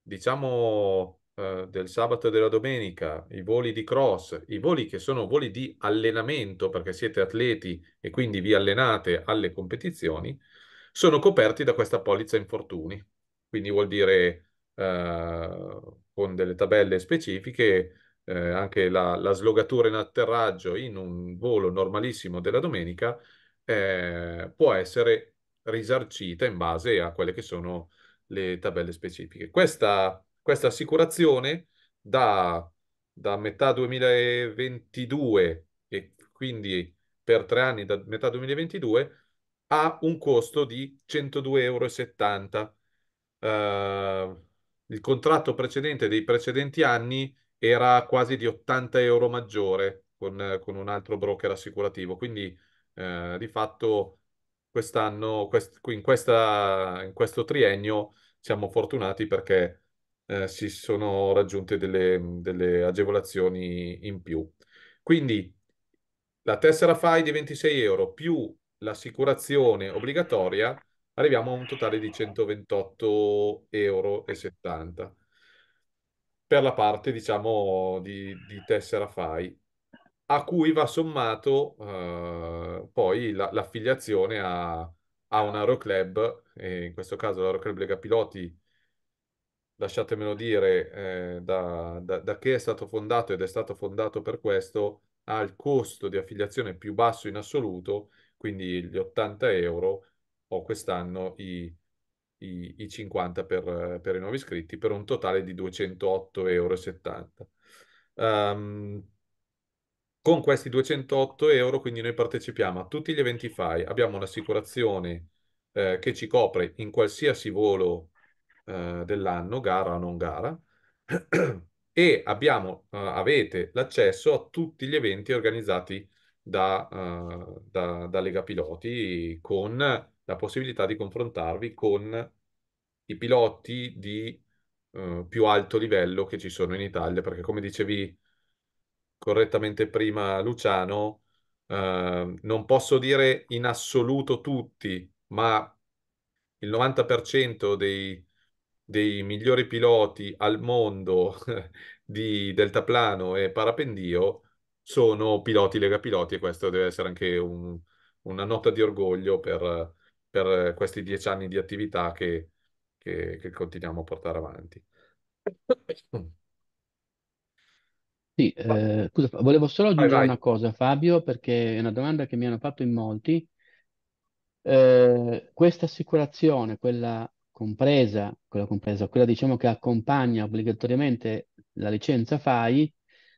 diciamo, eh, del sabato e della domenica, i voli di cross, i voli che sono voli di allenamento, perché siete atleti e quindi vi allenate alle competizioni, sono coperti da questa polizza infortuni. Quindi vuol dire eh, con delle tabelle specifiche eh, anche la, la, slogatura in atterraggio in un volo normalissimo della domenica eh, può essere risarcita in base a quelle che sono le tabelle specifiche. Questa, questa assicurazione da, da, metà 2022 e quindi per tre anni da metà 2022 ha un costo di 102,70 euro. Uh, il contratto precedente dei precedenti anni era quasi di 80 euro maggiore con, con un altro broker assicurativo. Quindi eh, di fatto quest'anno, quest, in, questa, in, questo triennio, siamo fortunati perché eh, si sono raggiunte delle, delle agevolazioni in più. Quindi la tessera FAI di 26 euro più l'assicurazione obbligatoria, arriviamo a un totale di 128,70 euro per la parte, diciamo, di, di tessera FAI, a cui va sommato eh, poi la, l'affiliazione a, a un aeroclub, e in questo caso l'aeroclub Lega Piloti, lasciatemelo dire, eh, da, da, da che è stato fondato ed è stato fondato per questo, ha il costo di affiliazione più basso in assoluto, quindi gli 80 euro, o quest'anno i i, i 50 per, per, i nuovi iscritti per un totale di 208,70 euro. Um, con questi 208 euro quindi noi partecipiamo a tutti gli eventi FAI, abbiamo un'assicurazione eh, che ci copre in qualsiasi volo eh, dell'anno, gara o non gara, e abbiamo, eh, avete l'accesso a tutti gli eventi organizzati da, eh, da, da Lega Piloti con la possibilità di confrontarvi con i piloti di eh, più alto livello che ci sono in Italia, perché come dicevi correttamente prima Luciano, eh, non posso dire in assoluto tutti, ma il 90% dei, dei migliori piloti al mondo di deltaplano e parapendio sono piloti lega piloti e questo deve essere anche un, una nota di orgoglio per, per eh, questi dieci anni di attività che, che, che continuiamo a portare avanti. Sì, eh, scusa, volevo solo aggiungere vai, vai. una cosa, Fabio, perché è una domanda che mi hanno fatto in molti. Eh, questa assicurazione, quella compresa, quella compresa, quella diciamo che accompagna obbligatoriamente la licenza FAI,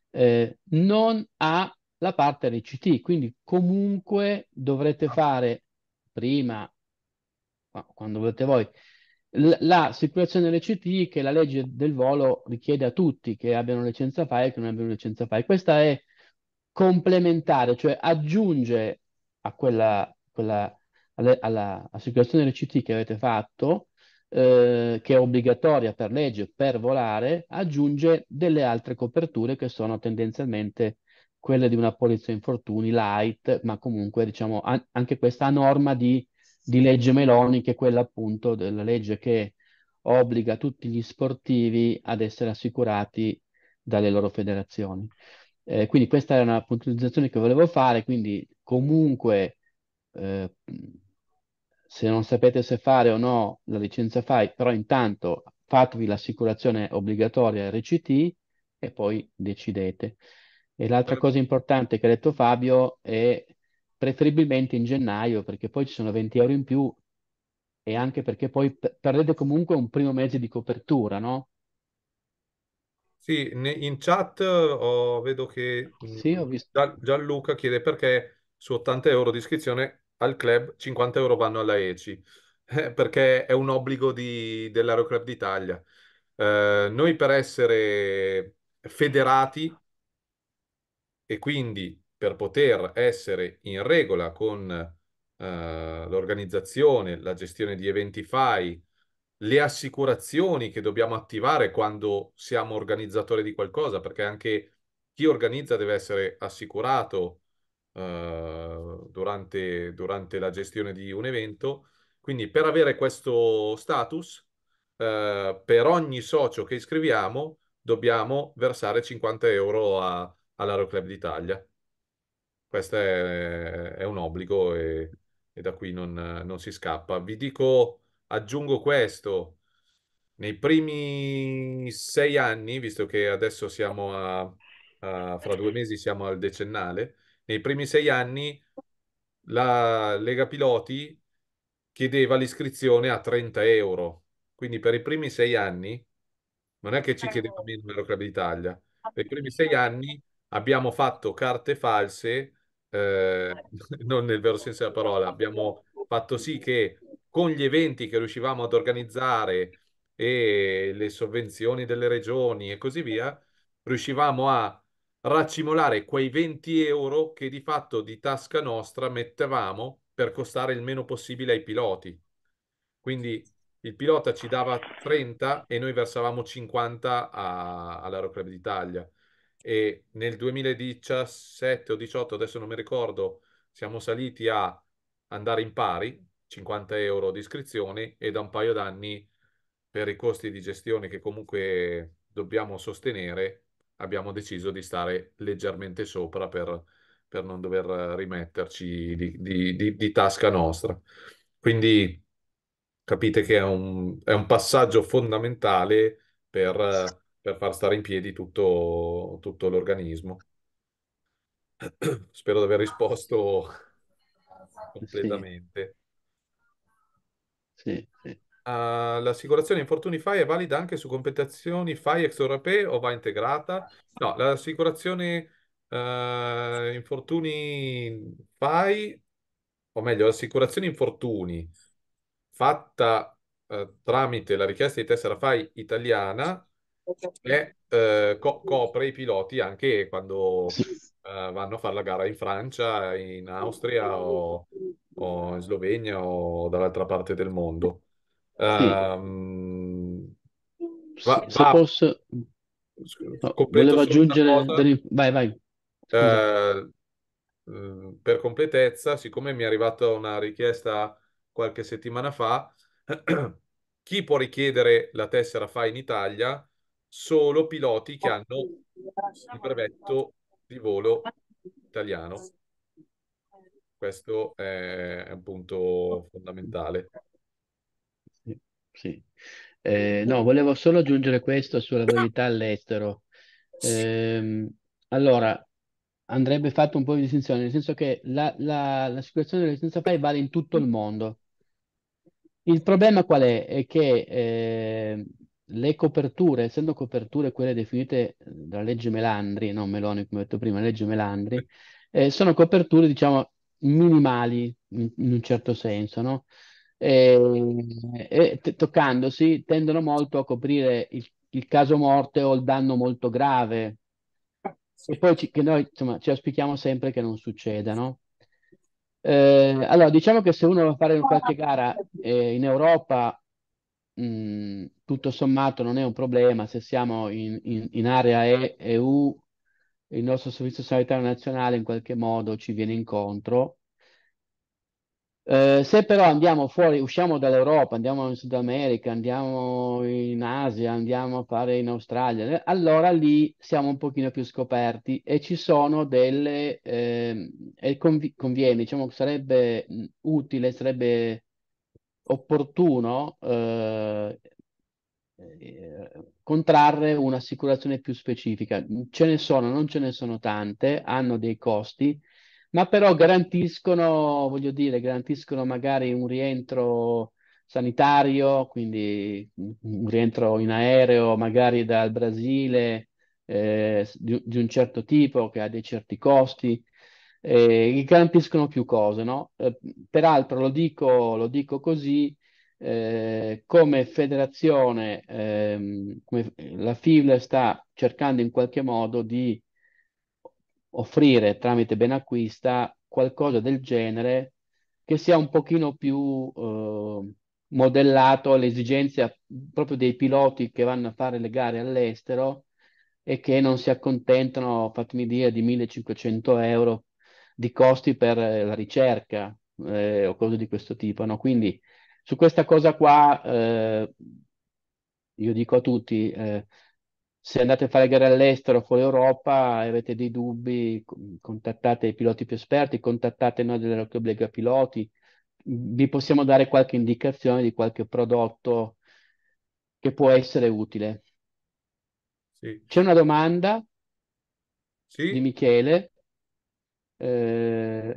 eh, non ha la parte RCT, quindi comunque dovrete fare prima quando volete voi, l- la situazione LCT che la legge del volo richiede a tutti che abbiano licenza FAI e che non abbiano licenza FAI. Questa è complementare, cioè aggiunge a quella, quella alle, alla situazione LCT che avete fatto, eh, che è obbligatoria per legge per volare, aggiunge delle altre coperture che sono tendenzialmente quelle di una polizia infortuni light, ma comunque diciamo an- anche questa norma di di legge Meloni, che è quella appunto della legge che obbliga tutti gli sportivi ad essere assicurati dalle loro federazioni. Eh, quindi questa era una puntualizzazione che volevo fare, quindi comunque eh, se non sapete se fare o no la licenza FAI, però intanto fatevi l'assicurazione obbligatoria RCT e poi decidete. E l'altra certo. cosa importante che ha detto Fabio è preferibilmente in gennaio, perché poi ci sono 20 euro in più e anche perché poi perdete comunque un primo mese di copertura, no? Sì, in chat oh, vedo che mm, Sì, ho visto. Gianluca chiede perché su 80 euro di iscrizione al club 50 euro vanno alla ECI, eh, perché è un obbligo di- dell'Aeroclub d'Italia. Eh, noi per essere federati e quindi per poter essere in regola con eh, l'organizzazione, la gestione di Eventify, le assicurazioni che dobbiamo attivare quando siamo organizzatori di qualcosa, perché anche chi organizza deve essere assicurato eh, durante, durante, la gestione di un evento. Quindi per avere questo status, eh, per ogni socio che iscriviamo, dobbiamo versare 50 euro all'Aeroclub d'Italia. Questo è, è un obbligo e, e, da qui non, non si scappa. Vi dico, aggiungo questo, nei primi sei anni, visto che adesso siamo a, a, fra due mesi siamo al decennale, nei primi sei anni la Lega Piloti chiedeva l'iscrizione a 30 euro. Quindi per i primi sei anni, non è che ci chiedeva ecco. meno Aeroclub Italia, per i primi sei anni abbiamo fatto carte false eh, non nel vero senso della parola, abbiamo fatto sì che con gli eventi che riuscivamo ad organizzare e le sovvenzioni delle regioni e così via, riuscivamo a raccimolare quei 20 euro che di fatto di tasca nostra mettevamo per costare il meno possibile ai piloti. Quindi il pilota ci dava 30 e noi versavamo 50 all'Aeroclub d'Italia e nel 2017 o 2018, adesso non mi ricordo, siamo saliti a andare in pari, 50 euro di iscrizione e da un paio d'anni per i costi di gestione che comunque dobbiamo sostenere abbiamo deciso di stare leggermente sopra per, per non dover rimetterci di, di, di, di, tasca nostra. Quindi capite che è un, è un passaggio fondamentale per per far stare in piedi tutto, tutto l'organismo. Spero di aver risposto completamente. Sì, sì. Uh, l'assicurazione infortuni FAI è valida anche su competizioni FAI ex europee o va integrata? No, l'assicurazione uh, infortuni FAI, o meglio, l'assicurazione infortuni fatta uh, tramite la richiesta di tessera FAI italiana e eh, co- copre i piloti anche quando eh, vanno a fare la gara in Francia, in Austria o, o in Slovenia o dall'altra parte del mondo. Um, sì. Ehm, va, se va. posso, volevo aggiungere. Delle... Vai, vai. Eh, mm, per completezza, siccome mi è arrivata una richiesta qualche settimana fa, chi può richiedere la tessera FA in Italia? solo piloti che hanno il brevetto di volo ah, italiano. Questo è un punto fondamentale. Sì. Eh, no, volevo solo aggiungere questo sulla validità all'estero. Eh, allora, andrebbe fatto un po' di distinzione, nel senso che la, la, la situazione della licenza FAI vale in tutto il mondo. Il problema qual è? È che eh, le coperture, essendo coperture quelle definite eh, dalla legge Melandri, non Meloni come ho detto prima, legge Melandri, eh, sono coperture diciamo minimali in, in un certo senso, no? E, e t- toccandosi tendono molto a coprire il, il, caso morte o il danno molto grave. E poi ci, che noi insomma, ci auspichiamo sempre che non succeda, no? Eh, allora, diciamo che se uno va a fare qualche gara eh, eh, in Europa mh, mm, tutto sommato non è un problema se siamo in, in, in area e, EU, il nostro Servizio Sanitario Nazionale in qualche modo ci viene incontro. Eh, se però andiamo fuori, usciamo dall'Europa, andiamo in Sud America, andiamo in Asia, andiamo a fare in Australia, eh, allora lì siamo un pochino più scoperti e ci sono delle... Eh, e conv- conviene, diciamo sarebbe mm, utile, sarebbe opportuno eh, eh, contrarre un'assicurazione più specifica. Ce ne sono, non ce ne sono tante, hanno dei costi, ma però garantiscono, voglio dire, garantiscono magari un rientro sanitario, quindi un rientro in aereo magari dal Brasile eh, di, di, un certo tipo che ha dei certi costi, eh, garantiscono più cose, no? Eh, peraltro lo dico, lo dico così, eh, come federazione, ehm, come la FIVL sta cercando in qualche modo di offrire tramite Benacquista qualcosa del genere che sia un pochino più eh, modellato alle esigenze proprio dei piloti che vanno a fare le gare all'estero e che non si accontentano, fatemi dire, di 1500 euro di costi per eh, la ricerca eh, o cose di questo tipo. No? Quindi su questa cosa qua eh, io dico a tutti, eh, se andate a fare gare all'estero, fuori Europa, e avete dei dubbi, contattate i piloti più esperti, contattate noi della Club Piloti, vi possiamo dare qualche indicazione di qualche prodotto che può essere utile. Sì. C'è una domanda sì. di Michele eh...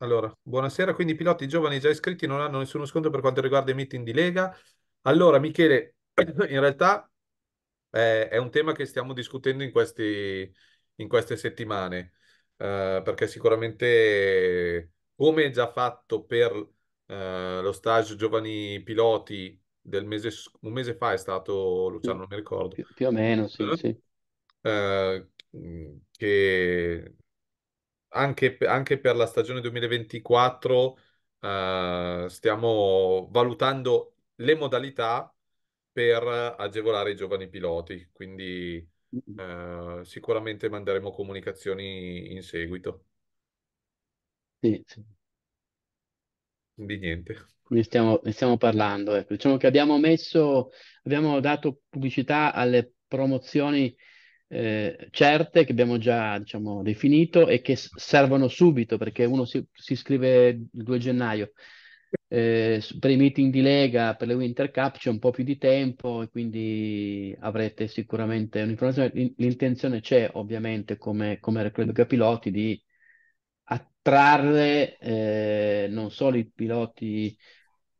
Allora, buonasera, quindi i piloti giovani già iscritti non hanno nessuno sconto per quanto riguarda i meeting di Lega. Allora, Michele, in realtà è, è un tema che stiamo discutendo in, questi, in queste settimane, eh, perché sicuramente, come già fatto per eh, lo stage giovani piloti del mese, un mese fa è stato, Luciano, non mi ricordo. Pi più, o meno, sì, eh, sì. Eh, che anche, anche per la stagione 2024 eh, stiamo valutando le modalità per agevolare i giovani piloti, quindi eh, sicuramente manderemo comunicazioni in seguito. Sì, sì. Di niente. Ne stiamo, ne stiamo parlando. Ecco. Diciamo che abbiamo messo, abbiamo dato pubblicità alle promozioni eh, certe che abbiamo già diciamo, definito e che servono subito perché uno si, si iscrive il 2 gennaio. Eh, per i meeting di Lega, per le Winter Cup c'è un po' più di tempo e quindi avrete sicuramente un'informazione. L'intenzione c'è ovviamente come, come Club Piloti di attrarre eh, non solo i piloti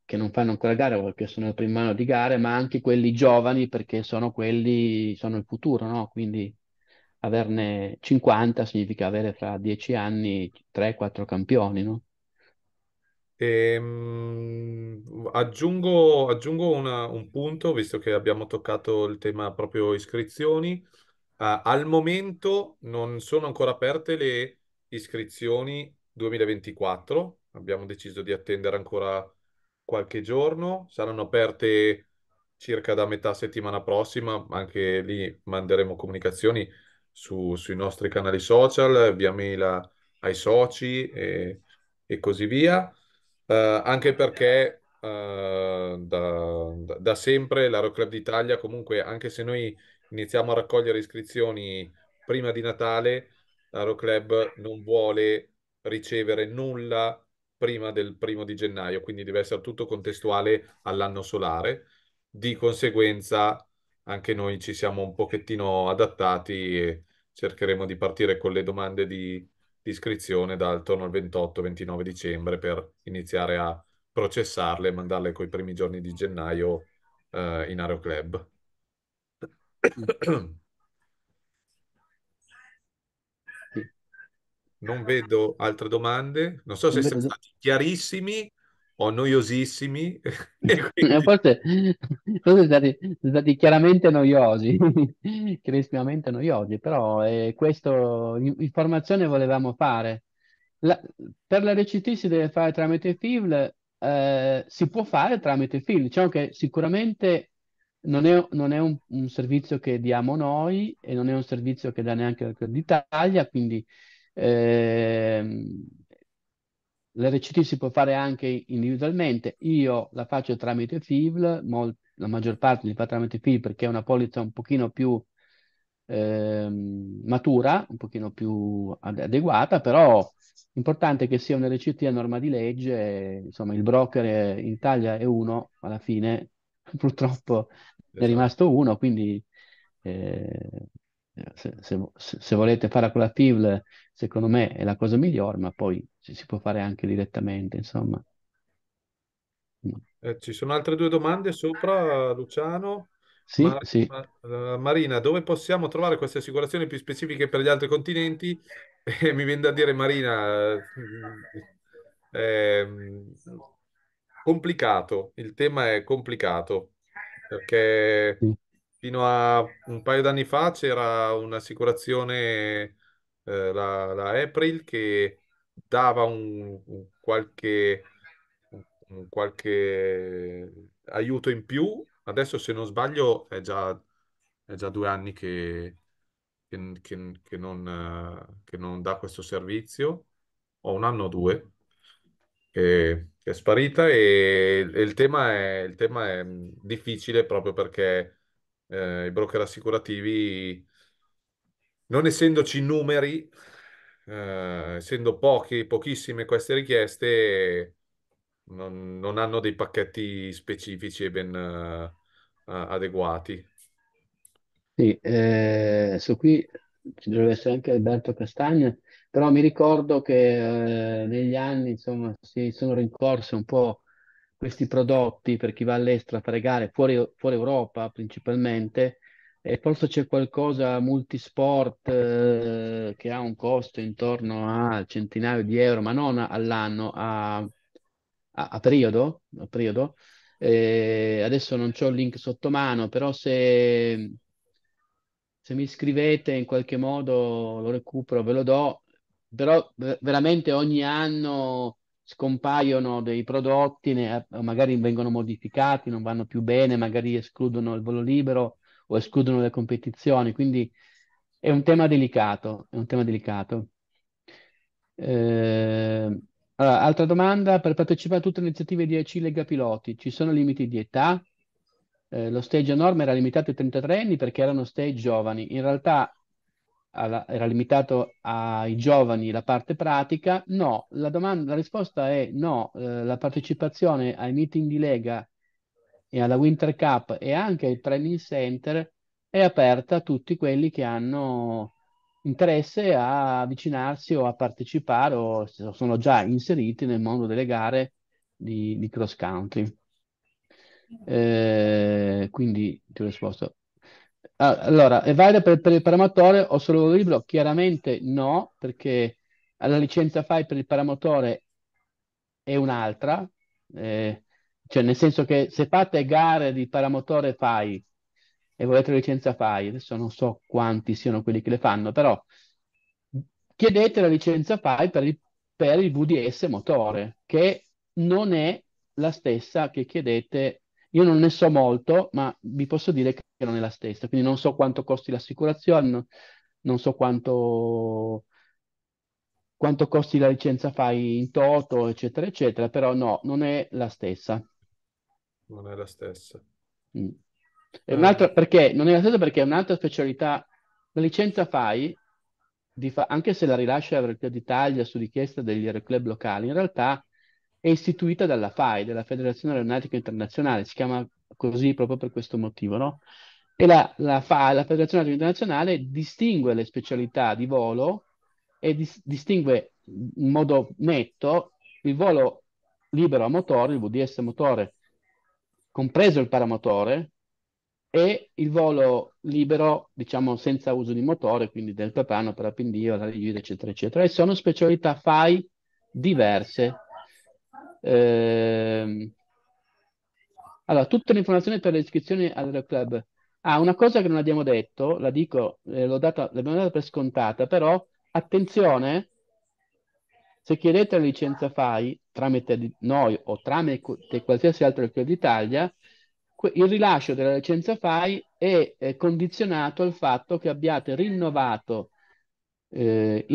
che non fanno ancora gare o che sono il mano di gare, ma anche quelli giovani perché sono quelli, sono il futuro, no? Quindi averne 50 significa avere fra 10 anni 3-4 campioni, no? Ehm, aggiungo, aggiungo una, un punto, visto che abbiamo toccato il tema proprio iscrizioni. Uh, al momento non sono ancora aperte le iscrizioni 2024, abbiamo deciso di attendere ancora qualche giorno, saranno aperte circa da metà settimana prossima, anche lì manderemo comunicazioni su, sui nostri canali social, via mail ai soci e, e così via, uh, anche perché uh, da, da, sempre l'Aero Club d'Italia comunque, anche se noi iniziamo a raccogliere iscrizioni prima di Natale, l'Aero Club non vuole ricevere nulla prima del primo di gennaio, quindi deve essere tutto contestuale all'anno solare. Di conseguenza anche noi ci siamo un pochettino adattati e cercheremo di partire con le domande di, di iscrizione dal torno al 28-29 dicembre per iniziare a processarle e mandarle coi primi giorni di gennaio eh, in Aeroclub. Mm. non vedo altre domande. Non so se siamo stati chiarissimi o noiosissimi. quindi... A volte sono stati, stati, chiaramente noiosi, chiarissimamente noiosi, però eh, questa informazione volevamo fare. La, per la RCT si deve fare tramite FIVL, eh, si può fare tramite FIVL, diciamo che sicuramente non è, non è un, un, servizio che diamo noi e non è un servizio che dà neanche l'Italia, quindi Ehm, L'RCT si può fare anche individualmente, io la faccio tramite FIVL, la maggior parte li fa tramite FIVL perché è una polizza un pochino più eh, matura, un pochino più adeguata, però l'importante è che sia un RCT a norma di legge, insomma il broker in Italia è uno, alla fine purtroppo ne è esatto. rimasto uno, quindi eh, se, se, se, volete fare con la FIVL secondo me è la cosa migliore, ma poi ci si può fare anche direttamente, insomma. Mm. Eh, ci sono altre due domande sopra, Luciano. Sì, ma, sì. Ma, uh, Marina, dove possiamo trovare queste assicurazioni più specifiche per gli altri continenti? Eh, mi viene da dire, Marina, eh, ehm, complicato, il tema è complicato, perché sì. fino a un paio d'anni fa c'era un'assicurazione eh, la, la, April che dava un, un qualche, un qualche aiuto in più. Adesso, se non sbaglio, è già, è già due anni che, che, che, che, non, che non dà questo servizio, o un anno o due, che, è sparita e, e il, tema è, il tema è difficile proprio perché eh, i broker assicurativi non essendoci numeri, eh, essendo pochi, pochissime queste richieste, non, non, hanno dei pacchetti specifici e ben uh, adeguati. Sì, eh, su qui ci dovrebbe essere anche Alberto Castagna, però mi ricordo che eh, negli anni insomma, si sono rincorse un po' questi prodotti per chi va all'estero a fare gare fuori, fuori Europa principalmente forse c'è qualcosa multisport eh, che ha un costo intorno a centinaio di euro, ma non all'anno, a, a, a periodo. A periodo. Eh, adesso non ho il link sotto mano, però se, se mi scrivete in qualche modo lo recupero, ve lo do. Però veramente ogni anno scompaiono dei prodotti, ne, magari vengono modificati, non vanno più bene, magari escludono il volo libero o escludono le competizioni, quindi è un tema delicato, è un tema delicato. Eh, allora, altra domanda, per partecipare a tutte le iniziative di AC Lega Piloti, ci sono limiti di età? Eh, lo stage a norma era limitato ai 33 anni perché erano stage giovani, in realtà alla, era limitato ai giovani la parte pratica? No, la, domanda, la risposta è no, eh, la partecipazione ai meeting di Lega e alla Winter Cup e anche al Training Center è aperta a tutti quelli che hanno interesse a avvicinarsi o a partecipare o sono già inseriti nel mondo delle gare di, di cross country. Eh, quindi ti ho risposto. Ah, allora, è valida per, per il paramotore o solo il libro? Chiaramente no, perché la licenza FAI per il paramotore è un'altra. Eh, cioè, nel senso che se fate gare di paramotore FAI e volete la licenza FAI, adesso non so quanti siano quelli che le fanno, però chiedete la licenza FAI per il, per il VDS motore, che non è la stessa che chiedete. Io non ne so molto, ma vi posso dire che non è la stessa, quindi non so quanto costi l'assicurazione, non, non so quanto quanto costi la licenza fai in toto, eccetera, eccetera, però no, non è la stessa non è la stessa. Mm. È eh. un'altra, perché non è la stessa perché è un'altra specialità. La licenza FAI, di fa, anche se la rilascia la RT d'Italia su richiesta degli aeroclub locali, in realtà è istituita dalla FAI, della Federazione Aeronautica Internazionale, si chiama così proprio per questo motivo, no? E la, la FAI, la Federazione Aeronautica Internazionale, distingue le specialità di volo e dis- distingue in modo netto il volo libero a motore, il VDS motore, compreso il paramotore, e il volo libero, diciamo senza uso di motore, quindi del pepano per appendio, la rigida, eccetera, eccetera. E sono specialità FAI diverse. Eh, allora, tutte le informazioni per le iscrizioni all'Euroclub. Ah, una cosa che non abbiamo detto, la dico, eh, l'ho data, l'abbiamo data per scontata, però attenzione se chiedete la licenza FAI tramite noi o tramite qualsiasi altro credito d'Italia, il rilascio della licenza FAI è, condizionato al fatto che abbiate rinnovato, eh,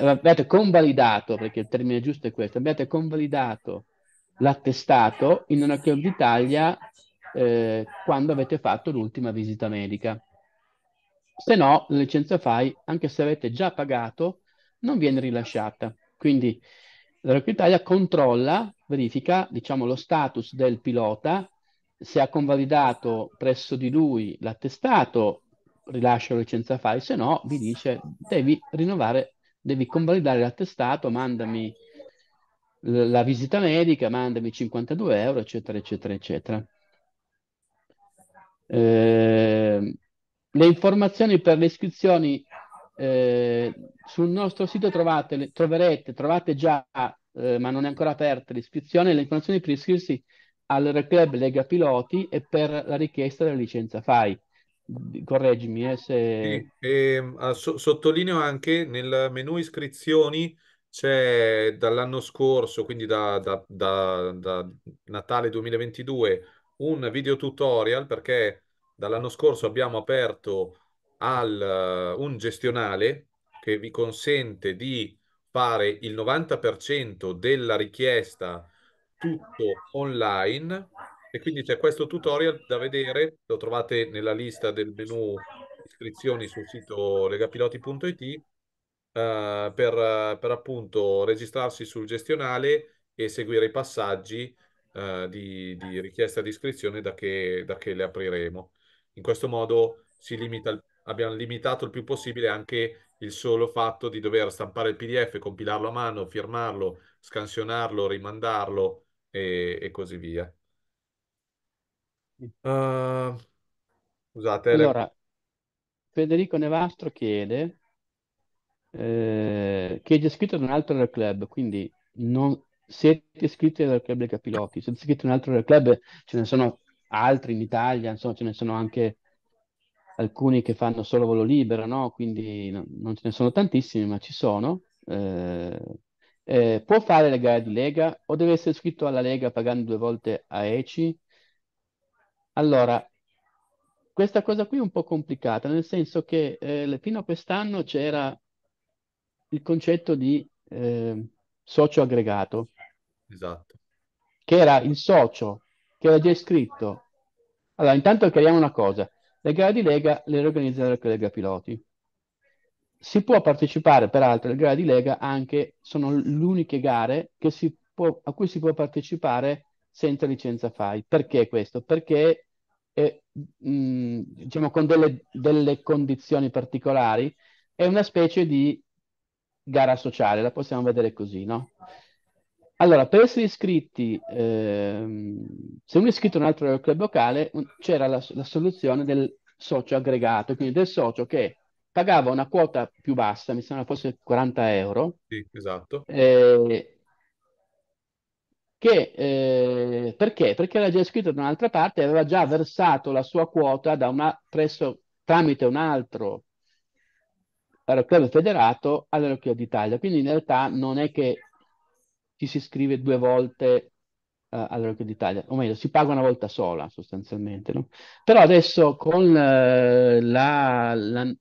abbiate convalidato, perché il termine giusto è questo, abbiate convalidato l'attestato in una Credito d'Italia eh, quando avete fatto l'ultima visita medica. Se no, la licenza FAI, anche se avete già pagato, non viene rilasciata. Quindi l'aeroporto Italia controlla, verifica, diciamo, lo status del pilota, se ha convalidato presso di lui l'attestato, rilascia la licenza FAI, se no vi dice devi rinnovare, devi convalidare l'attestato, mandami la visita medica, mandami 52 euro, eccetera, eccetera, eccetera. Eh, le informazioni per le iscrizioni eh, sul nostro sito trovate, le, troverete, trovate già, eh, ma non è ancora aperta l'iscrizione, le informazioni per iscriversi al Club Lega Piloti e per la richiesta della licenza FAI. Correggimi eh, se... Sì, e, ehm, a, ah, so, sottolineo anche nel menu iscrizioni c'è dall'anno scorso, quindi da, da, da, da Natale 2022, un video tutorial perché dall'anno scorso abbiamo aperto al, eh, un gestionale che vi consente di fare il 90% della richiesta tutto online e quindi c'è questo tutorial da vedere, lo trovate nella lista del menu iscrizioni sul sito legapiloti.it Uh, eh, per, uh, per, appunto registrarsi sul gestionale e seguire i passaggi uh, di, di, richiesta di iscrizione da che, da che le apriremo. In questo modo si limita il abbiamo limitato il più possibile anche il solo fatto di dover stampare il PDF, compilarlo a mano, firmarlo, scansionarlo, rimandarlo e, e così via. Uh, scusate. Allora, le... Federico Nevastro chiede eh, che è già iscritto ad un altro Air Club, quindi non siete iscritti al Club dei Capilocchi, siete iscritti ad un altro Air Club, ce ne sono altri in Italia, insomma ce ne sono anche alcuni che fanno solo volo libero, no? quindi no, non ce ne sono tantissimi, ma ci sono. Eh, eh, può fare le gare di Lega o deve essere iscritto alla Lega pagando due volte a ECI? Allora, questa cosa qui è un po' complicata, nel senso che eh, fino a quest'anno c'era il concetto di ehm, socio aggregato. Esatto. Che era il socio che era già iscritto. Allora, intanto chiariamo una cosa le gare di lega le organizza la collega piloti. Si può partecipare, peraltro, alle gare di lega anche, sono le uniche gare può, a cui si può partecipare senza licenza FAI. Perché questo? Perché eh, mh, mm, diciamo con delle, delle condizioni particolari è una specie di gara sociale, la possiamo vedere così, no? Allora, per essere iscritti, ehm, se uno è iscritto a un altro club locale, un- c'era la, la soluzione del socio aggregato, quindi del socio che pagava una quota più bassa, mi sembra fosse 40 euro, Sì, esatto. eh, che, eh, perché? Perché era già iscritto da un'altra parte e aveva già versato la sua quota da una, presso, tramite un altro club federato all'Aeroclub d'Italia. Quindi in realtà non è che ci si iscrive due volte uh, all'Orecchio d'Italia, o meglio, si paga una volta sola sostanzialmente. No? Però adesso con eh, la, la,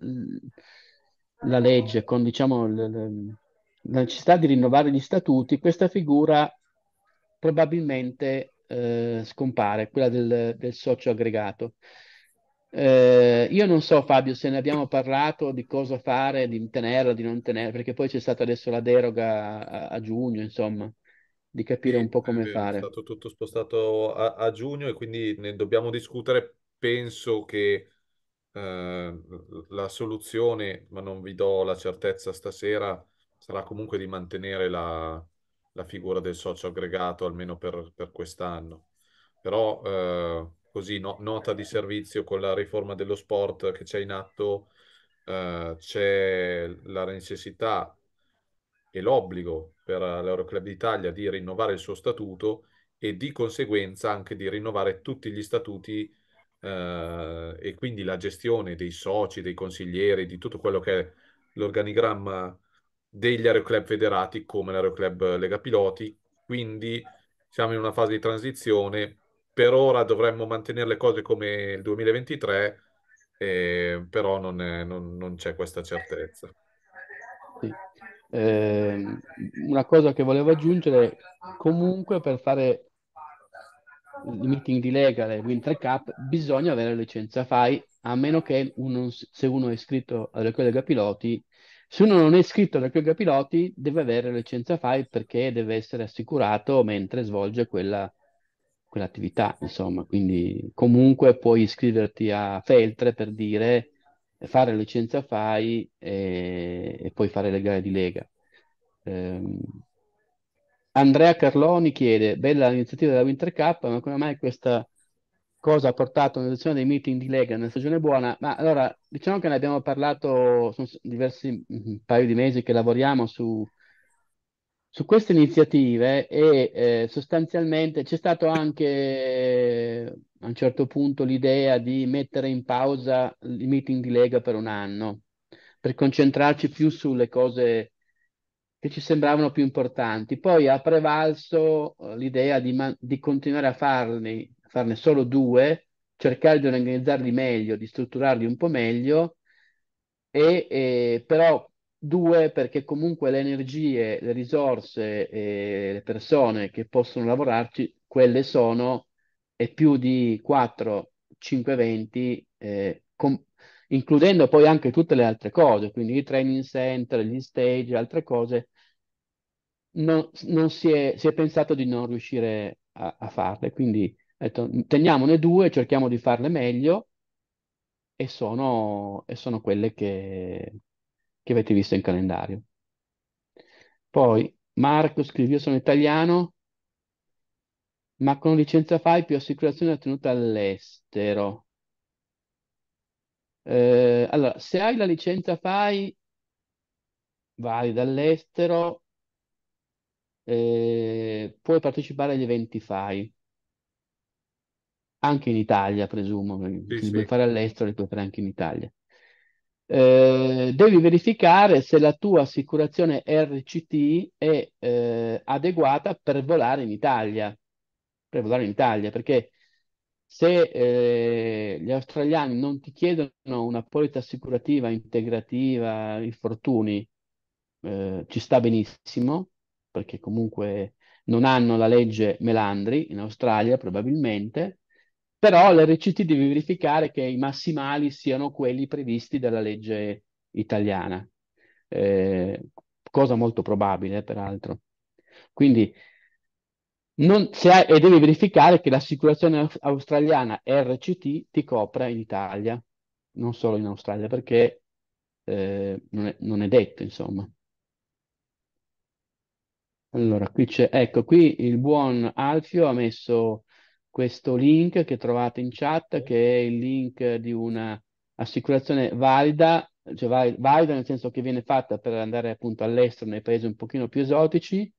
la legge, con diciamo, l, l, la necessità di rinnovare gli statuti, questa figura probabilmente eh, scompare, quella del, del socio aggregato. Eh, io non so Fabio se ne abbiamo parlato di cosa fare, di tenerla, di non tenere, perché poi c'è stata adesso la deroga a, a giugno, insomma, di capire un po' come fare. È stato tutto spostato a, a giugno e quindi ne dobbiamo discutere. Penso che eh, la soluzione, ma non vi do la certezza stasera, sarà comunque di mantenere la, la figura del socio aggregato almeno per, per quest'anno. Però... Eh, così no, nota di servizio con la riforma dello sport che c'è in atto, eh, c'è la necessità e l'obbligo per l'Euroclub d'Italia di rinnovare il suo statuto e di conseguenza anche di rinnovare tutti gli statuti eh, e quindi la gestione dei soci, dei consiglieri, di tutto quello che è l'organigramma degli aeroclub federati come l'aeroclub Lega Piloti. Quindi siamo in una fase di transizione per ora dovremmo mantenere le cose come il 2023, eh, però non, è, non, non, c'è questa certezza. Sì. Eh, una cosa che volevo aggiungere, comunque per fare il meeting di Lega, le Winter Cup, bisogna avere la licenza FAI, a meno che uno, se uno è iscritto alle collega piloti, se uno non è iscritto alle collega piloti deve avere la licenza FAI perché deve essere assicurato mentre svolge quella quell'attività, insomma, quindi comunque puoi iscriverti a Feltre per dire eh, fare licenza FAI e, e poi fare le gare di Lega. Um, Andrea Carloni chiede, bella l'iniziativa della Winter Cup, ma come mai questa cosa ha portato all'introduzione dei meeting di Lega nella stagione buona? Ma allora, diciamo che ne abbiamo parlato, sono diversi mh, paio di mesi che lavoriamo su, su queste iniziative e eh, sostanzialmente c'è stato anche a un certo punto l'idea di mettere in pausa i meeting di Lega per un anno per concentrarci più sulle cose che ci sembravano più importanti. Poi ha prevalso eh, l'idea di, man- di continuare a farne, farne solo due, cercare di organizzarli meglio, di strutturarli un po' meglio, e, e eh, però Due, perché comunque le energie, le risorse e le persone che possono lavorarci, quelle sono e più di 4, 5 eventi, eh, com- includendo poi anche tutte le altre cose, quindi i training center, gli stage, altre cose, non, non si, è, si, è, pensato di non riuscire a, a farle. Quindi detto, teniamone due, cerchiamo di farle meglio e sono, e sono quelle che, che avete visto in calendario. Poi Marco scrive: Io sono italiano, ma con licenza FAI più assicurazione ottenuta all'estero. Eh, allora, se hai la licenza FAI vai dall'estero, eh, puoi partecipare agli eventi FAI. Anche in Italia, presumo, sì, li sì. puoi fare all'estero, li puoi fare anche in Italia. Eh, devi verificare se la tua assicurazione RCT è eh, adeguata per volare in Italia, per volare in Italia, perché se eh, gli australiani non ti chiedono una polizza assicurativa integrativa, infortuni, eh, ci sta benissimo, perché comunque non hanno la legge Melandri in Australia probabilmente, però l'RCT deve verificare che i massimali siano quelli previsti dalla legge italiana, eh, cosa molto probabile peraltro. Quindi non, ha, e devi verificare che l'assicurazione australiana RCT ti copra in Italia, non solo in Australia, perché eh, non, è, non, è, detto, insomma. Allora, qui c'è, ecco, qui il buon Alfio ha messo questo link che trovate in chat, che è il link di un'assicurazione valida, cioè val- valida nel senso che viene fatta per andare appunto all'estero nei paesi un pochino più esotici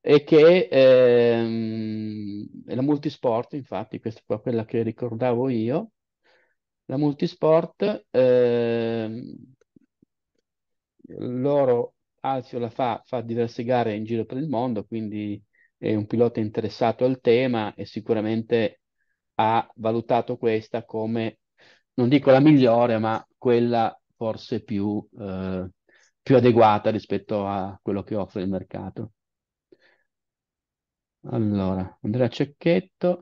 e che ehm, è la multisport, infatti questa qua è quella che ricordavo io, la multisport, ehm, loro Alzio la fa, fa diverse gare in giro per il mondo, quindi è un pilota interessato al tema e sicuramente ha valutato questa come, non dico la migliore, ma quella forse più, eh, più adeguata rispetto a quello che offre il mercato. Allora, Andrea Cecchetto.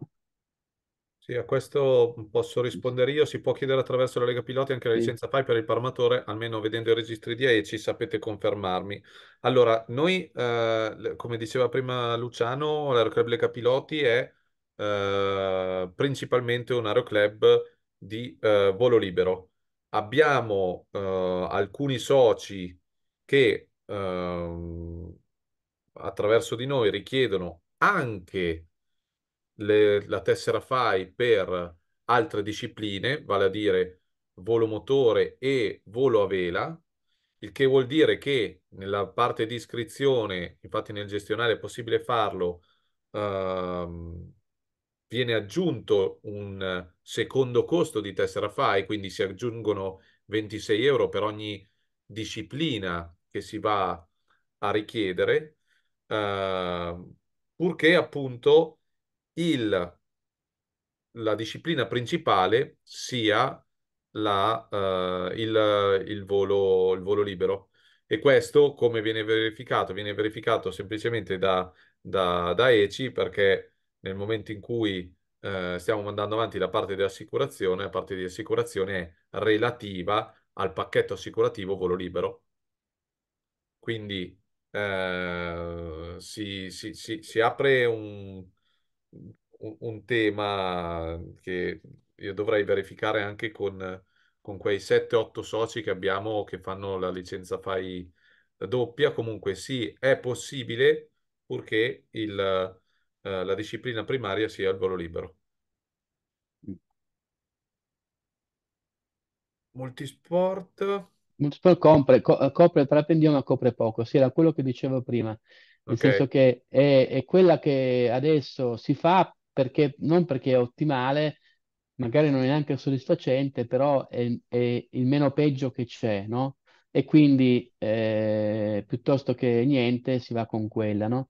Sì, a questo mhmm, posso rispondere io. Si può chiedere attraverso la Lega Piloti anche la sì. licenza PAI per il parmatore, almeno vedendo i registri di AECI sapete confermarmi. Allora, noi, eh, come diceva prima Luciano, l'aeroclub Lega Piloti è eh, principalmente un aeroclub di eh, volo libero. Abbiamo ehm, alcuni soci che ehm, attraverso di noi richiedono anche le, la tessera FAI per altre discipline, vale a dire volo motore e volo a vela, il che vuol dire che nella parte di iscrizione, infatti nel gestionale è possibile farlo, ehm, viene aggiunto un secondo costo di tessera FAI, quindi si aggiungono 26 euro per ogni disciplina che si va a richiedere, eh, purché appunto il, la disciplina principale sia la, uh, il, il, volo, il, volo, libero. E questo come viene verificato? Viene verificato semplicemente da, da, da ECI perché nel momento in cui uh, stiamo mandando avanti la parte di assicurazione, la parte di assicurazione è relativa al pacchetto assicurativo volo libero. Quindi eh, si, si, si, si, apre un un, un tema che io dovrei verificare anche con, con quei 7-8 soci che abbiamo che fanno la licenza FAI doppia. Comunque sì, è possibile purché il, eh, la disciplina primaria sia il volo libero. Multisport. Multisport copre, co- copre, prependio ma copre poco. Sì, era quello che dicevo prima. Nel senso che è, è, quella che adesso si fa perché, non perché è ottimale, magari non è neanche soddisfacente, però è, è il meno peggio che c'è, no? E quindi eh, piuttosto che niente si va con quella, no?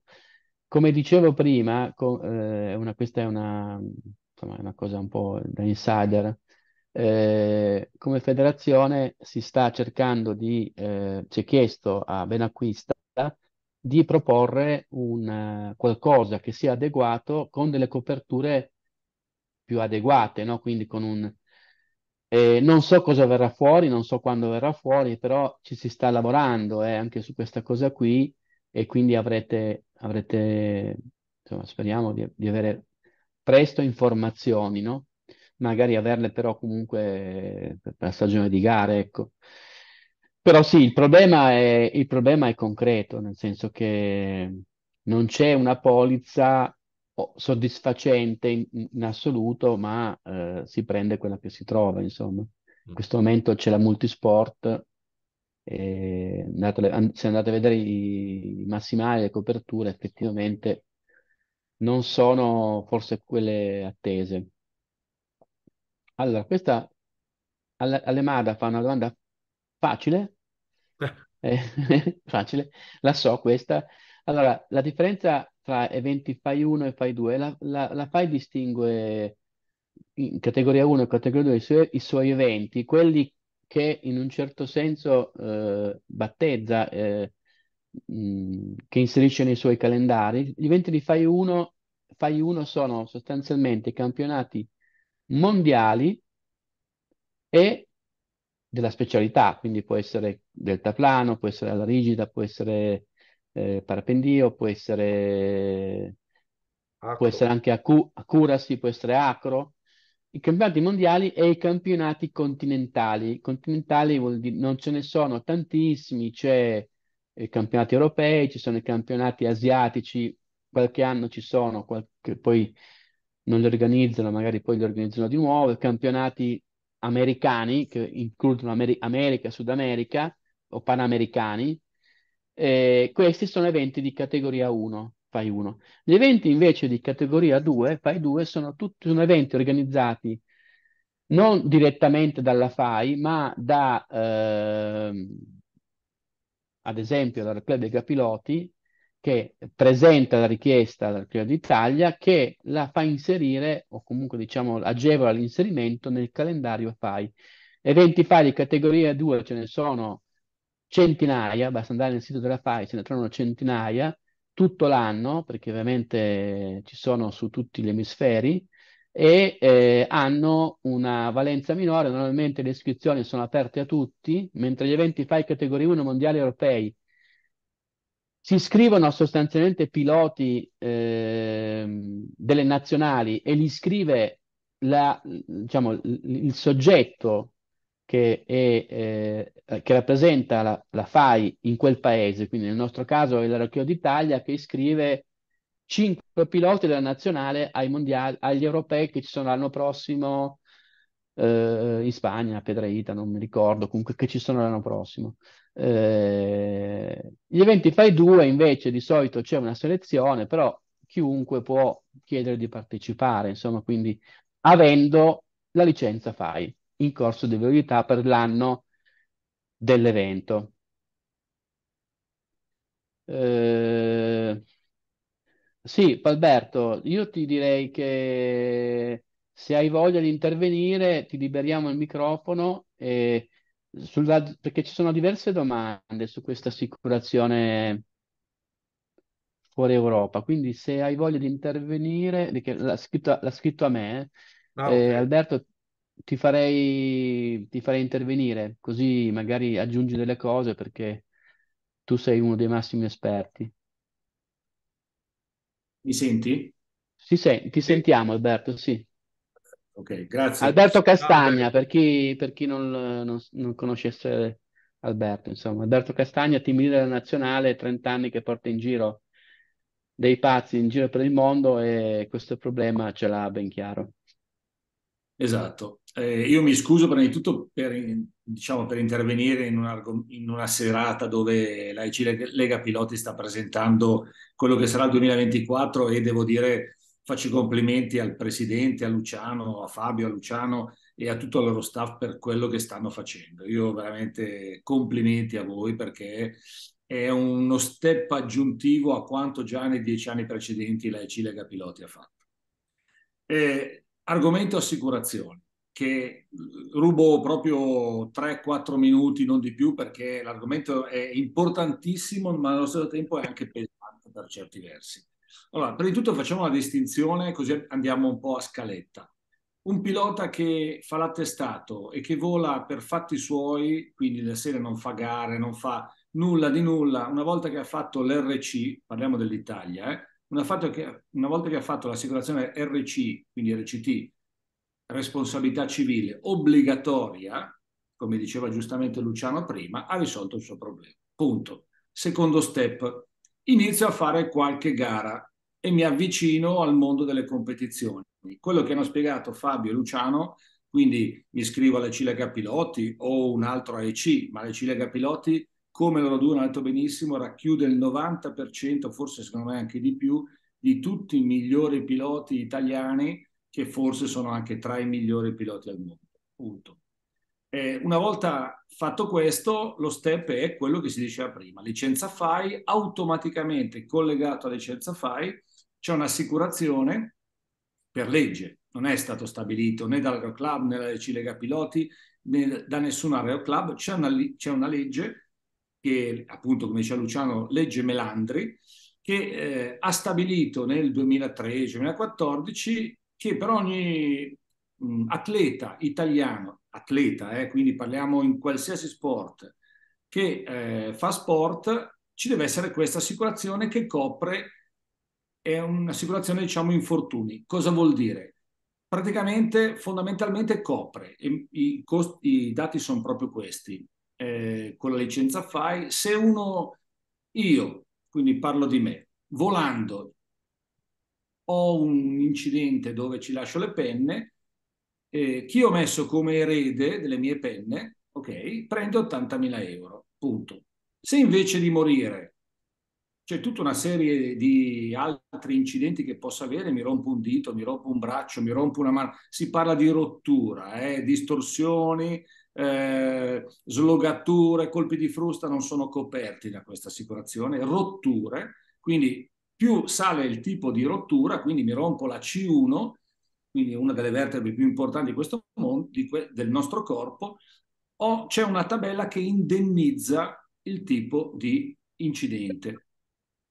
Come dicevo prima, co- eh, una, questa è una, insomma, una, cosa un po' da insider, eh, come federazione si sta cercando di, ci eh, è chiesto a Benacquista di proporre un, eh, qualcosa che sia adeguato con delle coperture più adeguate, no? Quindi con un... Eh, non so cosa verrà fuori, non so quando verrà fuori, però ci si sta lavorando eh, anche su questa cosa qui e quindi avrete, avrete insomma, speriamo di, di avere presto informazioni, no? Magari averle però comunque per la stagione di gare, ecco. Però sì, il problema è, il problema è concreto, nel senso che non c'è una polizza soddisfacente in, in assoluto, ma eh, si prende quella che si trova, insomma. In mm. questo momento c'è la multisport, e andate, se andate a vedere i, i massimali, le coperture, effettivamente non sono forse quelle attese. Allora, questa Alemada fa una domanda facile eh, facile, la so questa. Allora, la differenza tra eventi fai 1 e fai 2, la, la, la fai distingue in categoria 1 e categoria 2 i suoi, i suoi eventi, quelli che in un certo senso eh, battezza, eh, mh, che inserisce nei suoi calendari. Gli eventi di fai 1, fai 1 sono sostanzialmente campionati mondiali e della specialità, quindi può essere deltaplano, può essere alla rigida, può essere eh, parapendio, può essere, acro. può essere anche acu- può essere acro. I campionati mondiali e i campionati continentali. Continentali vuol dire non ce ne sono tantissimi, c'è i eh, campionati europei, ci sono i campionati asiatici, qualche anno ci sono, qualche, poi non li organizzano, magari poi li organizzano di nuovo, i campionati americani, che includono Amer- America, Sud America o panamericani, eh, questi sono eventi di categoria 1, fai 1. Gli eventi invece di categoria 2, fai 2, sono tutti sono eventi organizzati non direttamente dalla FAI, ma da, eh, ad esempio, dal Club dei Capiloti, che presenta la richiesta dal dall'Archivio d'Italia che la fa inserire o comunque diciamo agevola l'inserimento nel calendario FAI. Eventi FAI di categoria 2 ce ne sono centinaia, basta andare nel sito della FAI, se ne trovano centinaia tutto l'anno, perché ovviamente ci sono su tutti gli emisferi, e eh, hanno una valenza minore, normalmente le iscrizioni sono aperte a tutti, mentre gli eventi FAI categoria 1 mondiali europei si iscrivono sostanzialmente piloti eh, delle nazionali e li iscrive la, diciamo, il, soggetto che, è, eh, che rappresenta la, la, FAI in quel paese, quindi nel nostro caso è l'Aeroclio d'Italia che iscrive cinque piloti della nazionale ai mondiali, agli europei che ci sono l'anno prossimo eh, in Spagna, Pedreita, non mi ricordo, comunque che ci sono l'anno prossimo. Eh, gli eventi fai due invece di solito c'è una selezione, però chiunque può chiedere di partecipare, insomma, quindi avendo la licenza fai in corso di verità per l'anno dell'evento. Eh, sì, Palberto, io ti direi che se hai voglia di intervenire ti liberiamo il microfono e sulla, perché ci sono diverse domande su questa assicurazione fuori Europa, quindi se hai voglia di intervenire, l'ha scritto, l'ha scritto a me, ah, eh, Alberto, ti farei, ti farei intervenire, così magari aggiungi delle cose perché tu sei uno dei massimi esperti. Mi senti? Si sen- ti sentiamo, Alberto, sì. Ok, grazie. Alberto Castagna, per chi, per chi non, non, non, conoscesse Alberto, insomma, Alberto Castagna, team leader nazionale, 30 anni che porta in giro dei pazzi in giro per il mondo e questo problema ce l'ha ben chiaro. Esatto. Eh, io mi scuso prima di tutto per, diciamo, per intervenire in, un in una serata dove la IC Lega Piloti sta presentando quello che sarà il 2024 e devo dire faccio i complimenti al presidente, a Luciano, a Fabio, a Luciano e a tutto il loro staff per quello che stanno facendo. Io veramente complimenti a voi perché è uno step aggiuntivo a quanto già nei dieci anni precedenti la EC Piloti ha fatto. Eh, argomento assicurazione, che rubo proprio 3-4 minuti, non di più, perché l'argomento è importantissimo, ma allo stesso tempo è anche pesante per certi versi. Allora, prima di tutto facciamo una distinzione, così andiamo un po' a scaletta. Un pilota che fa l'attestato e che vola per fatti suoi, quindi la sera non fa gare, non fa nulla di nulla, una volta che ha fatto l'RC, parliamo dell'Italia, eh? una, che, una volta che ha fatto l'assicurazione RC, quindi RCT, responsabilità civile obbligatoria, come diceva giustamente Luciano prima, ha risolto il suo problema. Punto. Secondo step, inizio a fare qualche gara e mi avvicino al mondo delle competizioni. Quello che hanno spiegato Fabio e Luciano, quindi mi iscrivo alla Cilega Piloti o un altro AEC, ma la Cilega Piloti, come loro due hanno detto benissimo, racchiude il 90%, forse secondo me anche di più, di tutti i migliori piloti italiani che forse sono anche tra i migliori piloti al mondo. Punto. Eh, una volta fatto questo, lo step è quello che si diceva prima, licenza FAI, automaticamente collegato a licenza FAI c'è un'assicurazione per legge, non è stato stabilito né dall'Aeroclub né dalla Cilega Piloti né da nessun aeroclub, c'è una, c'è una legge che appunto come diceva Luciano, legge Melandri, che eh, ha stabilito nel 2013-2014 che per ogni mh, atleta italiano atleta, eh, quindi parliamo in qualsiasi sport, che eh, fa sport, ci deve essere questa assicurazione che copre, è un'assicurazione diciamo infortuni. Cosa vuol dire? Praticamente fondamentalmente copre, i, i, costi, i dati sono proprio questi, eh, con la licenza FAI, se uno, io, quindi parlo di me, volando ho un incidente dove ci lascio le penne, eh, chi ho messo come erede delle mie penne, ok, prende 80.000 euro, punto. Se invece di morire c'è tutta una serie di altri incidenti che posso avere, mi rompo un dito, mi rompo un braccio, mi rompo una mano, si parla di rottura, eh, distorsioni, eh, slogature, colpi di frusta non sono coperti da questa assicurazione, rotture, quindi più sale il tipo di rottura, quindi mi rompo la C1, quindi una delle vertebre più importanti mondo, que- del nostro corpo, o c'è una tabella che indennizza il tipo di incidente.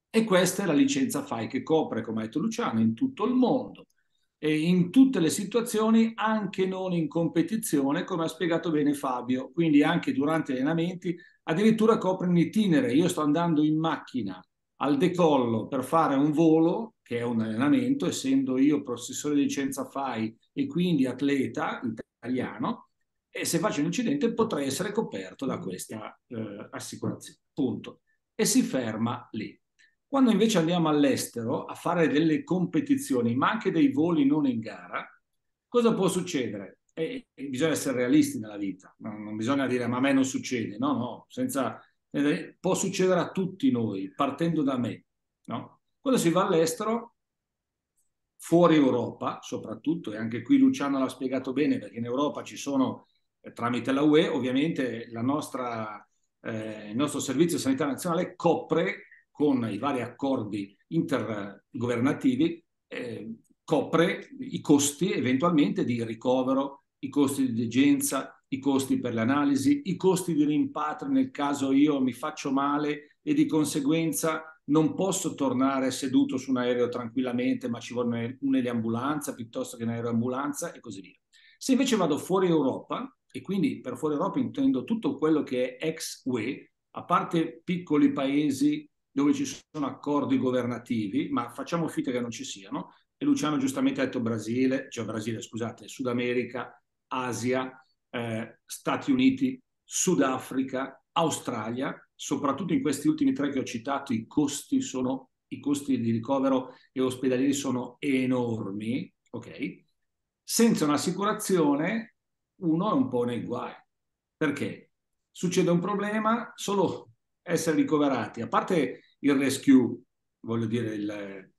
E questa è la licenza FAI che copre, come ha detto Luciano, in tutto il mondo e in tutte le situazioni, anche non in competizione, come ha spiegato bene Fabio. Quindi anche durante gli allenamenti, addirittura copre un itinere. Io sto andando in macchina al decollo per fare un volo che è un allenamento, essendo io professore di licenza FAI e quindi atleta italiano, e se faccio un incidente potrei essere coperto da questa eh, assicurazione. Punto. E si ferma lì. Quando invece andiamo all'estero a fare delle competizioni, ma anche dei voli non in gara, cosa può succedere? E, e bisogna essere realisti nella vita, non, non, bisogna dire ma a me non succede, no, no, senza, eh, può succedere a tutti noi, partendo da me, no? Quando si va all'estero, fuori Europa soprattutto, e anche qui Luciano l'ha spiegato bene, perché in Europa ci sono, eh, tramite la UE, ovviamente nostra, eh, il nostro Servizio Sanitario Nazionale copre, con i vari accordi intergovernativi, eh, copre i costi eventualmente di ricovero, i costi di degenza, i costi per le analisi, i costi di rimpatrio nel caso io mi faccio male e di conseguenza non posso tornare seduto su un aereo tranquillamente, ma ci vuole un'eliambulanza piuttosto che un'aeroambulanza e così via. Se invece vado fuori Europa, e quindi per fuori Europa intendo tutto quello che è ex UE, a parte piccoli paesi dove ci sono accordi governativi, ma facciamo finta che non ci siano, e Luciano giustamente ha detto Brasile, cioè Brasile, scusate, Sud America, Asia, eh, Stati Uniti, Sudafrica, Australia, soprattutto in questi ultimi tre che ho citato, i costi, sono, i costi di ricovero e ospedalieri sono enormi, ok? Senza un'assicurazione uno è un po' nei guai. Perché? Succede un problema, solo essere ricoverati, a parte il rescue, voglio dire il,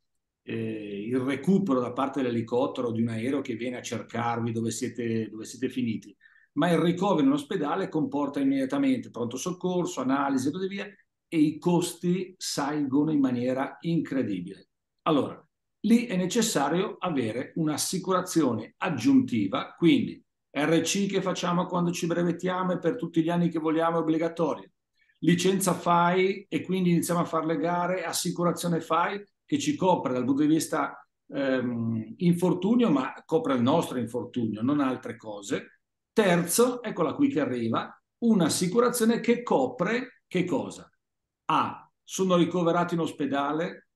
eh, il recupero da parte dell'elicottero o di un aereo che viene a cercarvi dove siete, dove siete finiti, ma il ricovero in ospedale comporta immediatamente pronto soccorso, analisi e così via, e i costi salgono in maniera incredibile. Allora, lì è necessario avere un'assicurazione aggiuntiva, quindi RC che facciamo quando ci brevettiamo e per tutti gli anni che vogliamo è obbligatorio, licenza FAI e quindi iniziamo a fare le gare, assicurazione FAI che ci copre dal punto di vista ehm, infortunio, ma copre il nostro infortunio, non altre cose Terzo, eccola qui che arriva, un'assicurazione che copre che cosa? A. Sono ricoverato in ospedale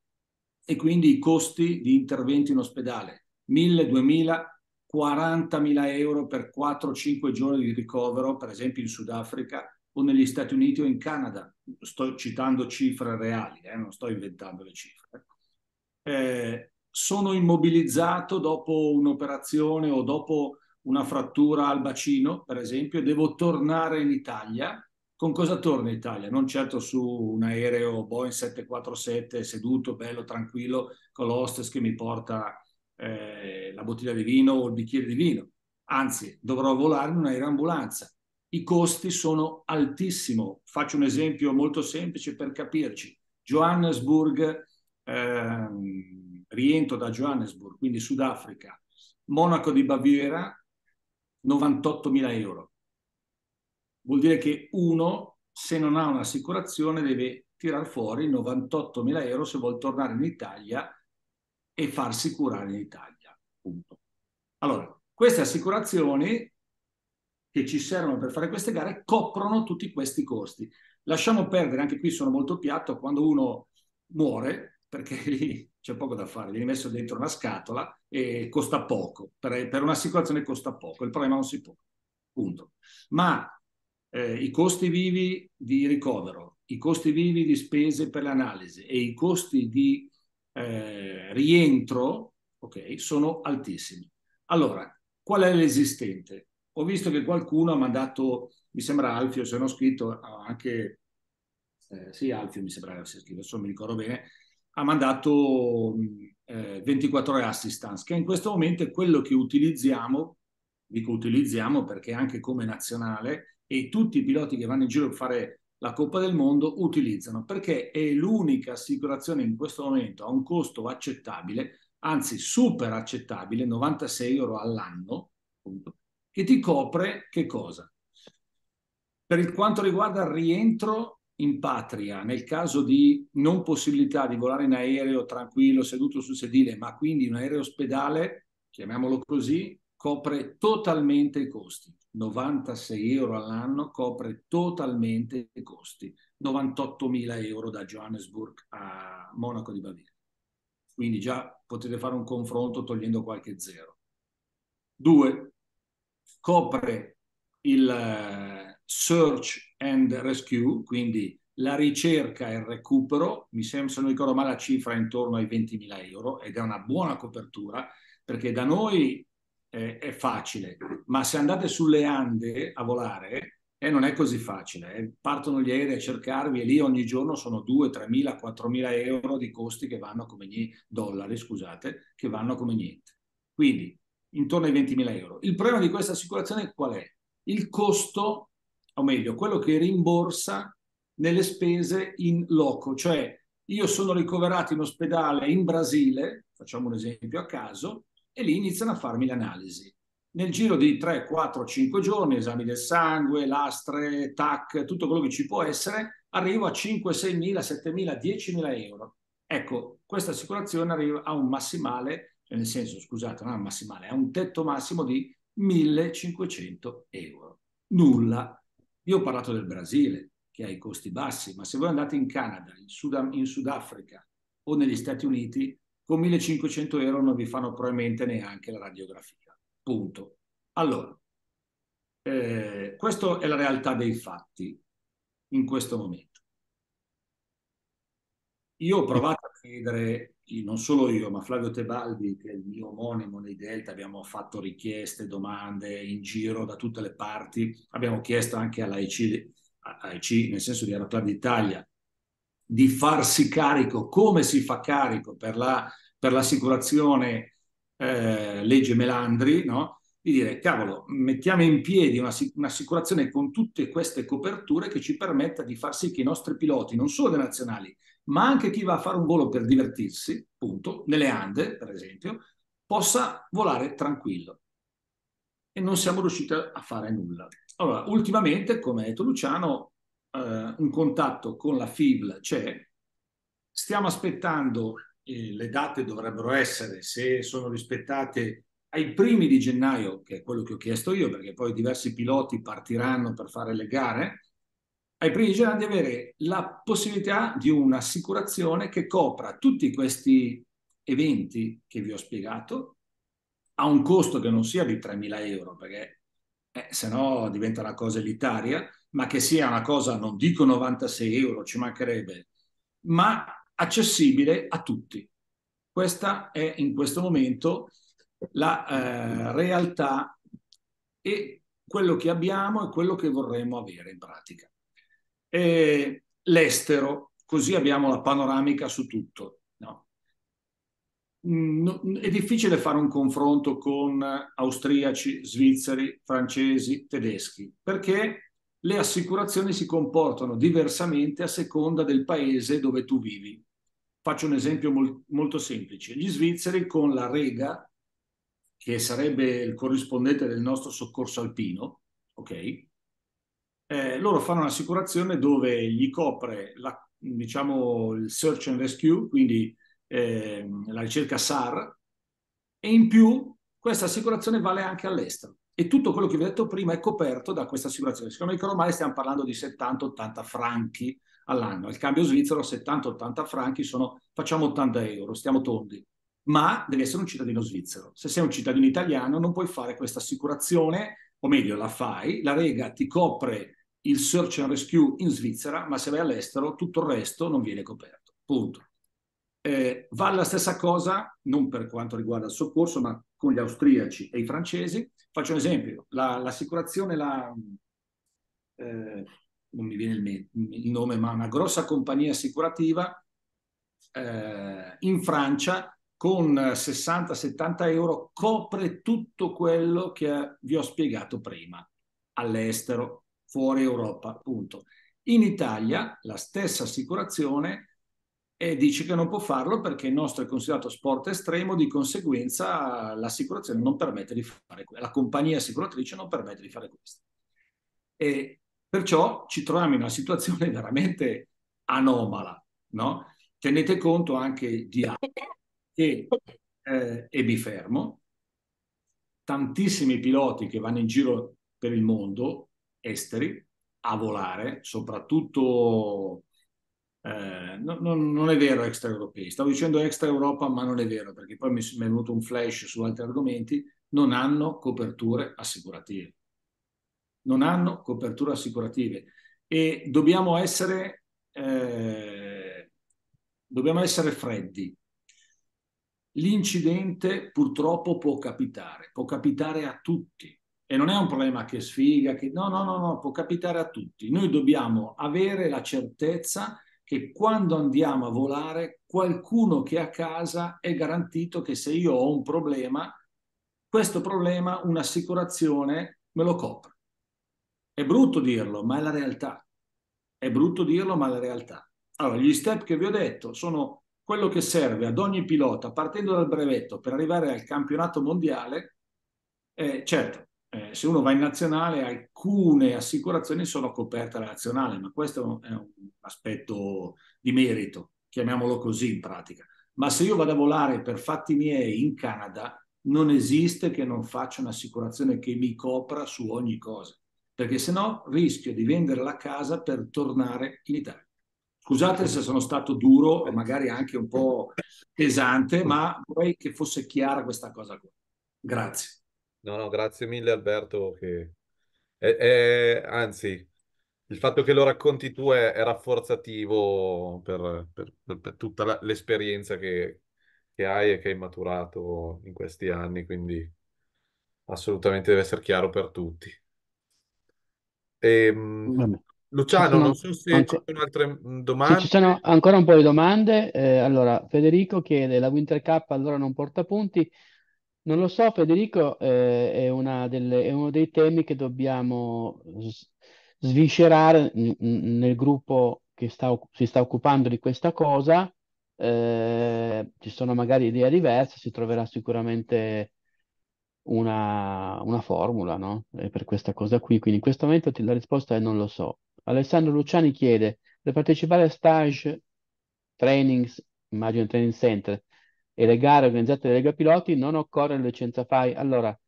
e quindi i costi di intervento in ospedale, 1000, 2000, 40.000 euro per 4-5 giorni di ricovero, per esempio in Sudafrica o negli Stati Uniti o in Canada. Sto citando cifre reali, eh, non sto inventando le cifre. Eh, sono immobilizzato dopo un'operazione o dopo una frattura al bacino, per esempio, e devo tornare in Italia, con cosa torno in Italia? Non certo su un aereo Boeing 747 seduto, bello, tranquillo, con l'hostess che mi porta eh, la bottiglia di vino o il bicchiere di vino. Anzi, dovrò volare in ambulanza. I costi sono altissimi. Faccio un esempio molto semplice per capirci. Johannesburg, ehm, rientro da Johannesburg, quindi Sudafrica, Monaco di Baviera, 98.000 euro. Vuol dire che uno, se non ha un'assicurazione, deve tirar fuori 98.000 euro se vuole tornare in Italia e farsi curare in Italia. Punto. Allora, queste assicurazioni che ci servono per fare queste gare coprono tutti questi costi. Lasciamo perdere, anche qui sono molto piatto, quando uno muore, perché lì c'è poco da fare, viene messo dentro una scatola, eh, costa poco, per, per situazione costa poco, il problema non si può, punto. Ma eh, i costi vivi di ricovero, i costi vivi di spese per l'analisi e i costi di eh, rientro okay, sono altissimi. Allora, qual è l'esistente? Ho visto che qualcuno ha mandato, mi sembra Alfio, se non ho scritto, anche, eh, sì Alfio mi sembra che sia scritto, adesso mi ricordo bene, ha mandato mh, eh, 24 ore assistance, che in questo momento è quello che utilizziamo, dico utilizziamo perché anche come nazionale e tutti i piloti che vanno in giro a fare la Coppa del Mondo utilizzano perché è l'unica assicurazione in questo momento a un costo accettabile, anzi super accettabile, 96 euro all'anno, appunto, che ti copre che cosa? Per quanto riguarda il rientro in patria, nel caso di non possibilità di volare in aereo tranquillo, seduto sul sedile, ma quindi un aereo ospedale, chiamiamolo così, copre totalmente i costi. 96 euro all'anno copre totalmente i costi. 98.000 euro da Johannesburg a Monaco di Baviera. Quindi già potete fare un confronto togliendo qualche zero. Due, Copre il eh, search and Rescue, quindi la ricerca e il recupero, mi sembra, se non ricordo male, la cifra è intorno ai 20.000 euro ed è una buona copertura perché da noi eh, è facile, ma se andate sulle Ande a volare eh, non è così facile. Eh. Partono gli aerei a cercarvi e lì ogni giorno sono 2.000, 3.000, 4.000 euro di costi che vanno come niente, dollari, scusate, che vanno come niente. Quindi intorno ai 20.000 euro. Il problema di questa assicurazione qual è? Il costo o meglio, quello che rimborsa nelle spese in loco, cioè io sono ricoverato in ospedale in Brasile, facciamo un esempio a caso, e lì iniziano a farmi le analisi. Nel giro di 3, 4, 5 giorni, esami del sangue, lastre, TAC, tutto quello che ci può essere, arrivo a 5, 6 mila, 7 mila, 10 mila euro. Ecco, questa assicurazione arriva a un massimale, cioè nel senso, scusate, non è un massimale, è un tetto massimo di 1500 euro. Nulla io ho parlato del Brasile, che ha i costi bassi, ma se voi andate in Canada, in, Sud- in Sudafrica o negli Stati Uniti, con 1500 euro non vi fanno probabilmente neanche la radiografia. Punto. Allora, eh, questa è la realtà dei fatti in questo momento. Io ho provato a chiedere non solo io, ma Flavio Tebaldi, che è il mio omonimo nei Delta, abbiamo fatto richieste, domande in giro da tutte le parti, abbiamo chiesto anche all'AIC, AIC, nel senso di Aeroclub d'Italia, di farsi carico, come si fa carico per, la, per l'assicurazione eh, legge Melandri, no? di dire, cavolo, mettiamo in piedi una, un'assicurazione con tutte queste coperture che ci permetta di far sì che i nostri piloti, non solo nazionali, ma anche chi va a fare un volo per divertirsi, appunto, nelle Ande, per esempio, possa volare tranquillo. E non siamo riusciti a fare nulla. Allora, ultimamente, come ha detto Luciano, eh, un contatto con la FIBL c'è. Stiamo aspettando, eh, le date dovrebbero essere, se sono rispettate, ai primi di gennaio, che è quello che ho chiesto io, perché poi diversi piloti partiranno per fare le gare, ai primi giorni di avere la possibilità di un'assicurazione che copra tutti questi eventi che vi ho spiegato a un costo che non sia di 3.000 euro, perché eh, se no diventa una cosa elitaria, ma che sia una cosa, non dico 96 euro, ci mancherebbe, ma accessibile a tutti. Questa è in questo momento la eh, realtà e quello che abbiamo e quello che vorremmo avere in pratica eh, l'estero, così abbiamo la panoramica su tutto. Mm, no. È difficile fare un confronto con austriaci, svizzeri, francesi, tedeschi, perché le assicurazioni si comportano diversamente a seconda del paese dove tu vivi. Faccio un esempio mol- molto semplice. Gli svizzeri con la rega, che sarebbe il corrispondente del nostro soccorso alpino, ok? eh, loro fanno un'assicurazione dove gli copre la, diciamo, il search and rescue, quindi eh, la ricerca SAR, e in più questa assicurazione vale anche all'estero. E tutto quello che vi ho detto prima è coperto da questa assicurazione. Secondo me che ormai stiamo parlando di 70-80 franchi all'anno. Il cambio svizzero 70-80 franchi sono, facciamo 80 euro, stiamo tondi. Ma devi essere un cittadino svizzero. Se sei un cittadino italiano non puoi fare questa assicurazione, o meglio la fai, la rega ti copre il search and rescue in Svizzera, ma se vai all'estero tutto il resto non viene coperto. Punto. Eh, va la stessa cosa, non per quanto riguarda il soccorso, ma con gli austriaci e i francesi. Faccio un esempio, la, l'assicurazione, la, eh, non mi viene il, me- il, nome, ma una grossa compagnia assicurativa eh, in Francia con 60-70 euro copre tutto quello che vi ho spiegato prima all'estero fuori Europa, punto. In Italia la stessa assicurazione eh, dice che non può farlo perché il nostro è considerato sport estremo, di conseguenza l'assicurazione non permette di fare questo, la compagnia assicuratrice non permette di fare questo. E perciò ci troviamo in una situazione veramente anomala, no? Tenete conto anche di che, eh, e mi fermo, tantissimi piloti che vanno in giro per il mondo esteri a volare, soprattutto eh, no, non è vero extraeuropei, stavo dicendo extraeuropa, ma non è vero perché poi mi, mi è venuto un flash su altri argomenti, non hanno coperture assicurative. Non hanno coperture assicurative e dobbiamo essere, eh, dobbiamo essere freddi. L'incidente purtroppo può capitare, può capitare a tutti. E non è un problema che sfiga, che no, no, no, no, può capitare a tutti. Noi dobbiamo avere la certezza che quando andiamo a volare, qualcuno che è a casa è garantito che se io ho un problema, questo problema un'assicurazione me lo copre. È brutto dirlo, ma è la realtà. È brutto dirlo, ma è la realtà. Allora, gli step che vi ho detto sono quello che serve ad ogni pilota, partendo dal brevetto per arrivare al campionato mondiale. Eh, certo, eh, se uno va in nazionale alcune assicurazioni sono coperte alla nazionale, ma questo è un aspetto di merito, chiamiamolo così in pratica. Ma se io vado a volare per fatti miei in Canada, non esiste che non faccia un'assicurazione che mi copra su ogni cosa, perché se no rischio di vendere la casa per tornare in Italia. Scusate se sono stato duro e magari anche un po' pesante, ma vorrei che fosse chiara questa cosa qua. Grazie. No, no, grazie mille Alberto che... è, è- anzi, il fatto che lo racconti tu è, è rafforzativo per, per- per- per tutta l'esperienza che, che hai e che hai maturato in questi anni, quindi assolutamente deve essere chiaro per tutti. Ehm, Vabbè. Ci Luciano, non so se ci anco- sono altre mh, mm, ci domande. sono ancora un po' di domande. Eh, allora, Federico chiede, la Winter Cup allora non porta punti? Non lo so, Federico, eh, è una delle- è uno dei temi che dobbiamo sviscerare nel gruppo che sta si sta occupando di questa cosa. Eh, ci sono magari idee diverse, si troverà sicuramente una, una formula, no? Eh, Per questa cosa qui. Quindi in questo momento ti- la risposta è non lo so. Alessandro Luciani chiede, per partecipare a stage, trainings, immagino training center, e le gare organizzate da Lega Piloti non occorre la licenza FAI. Allora,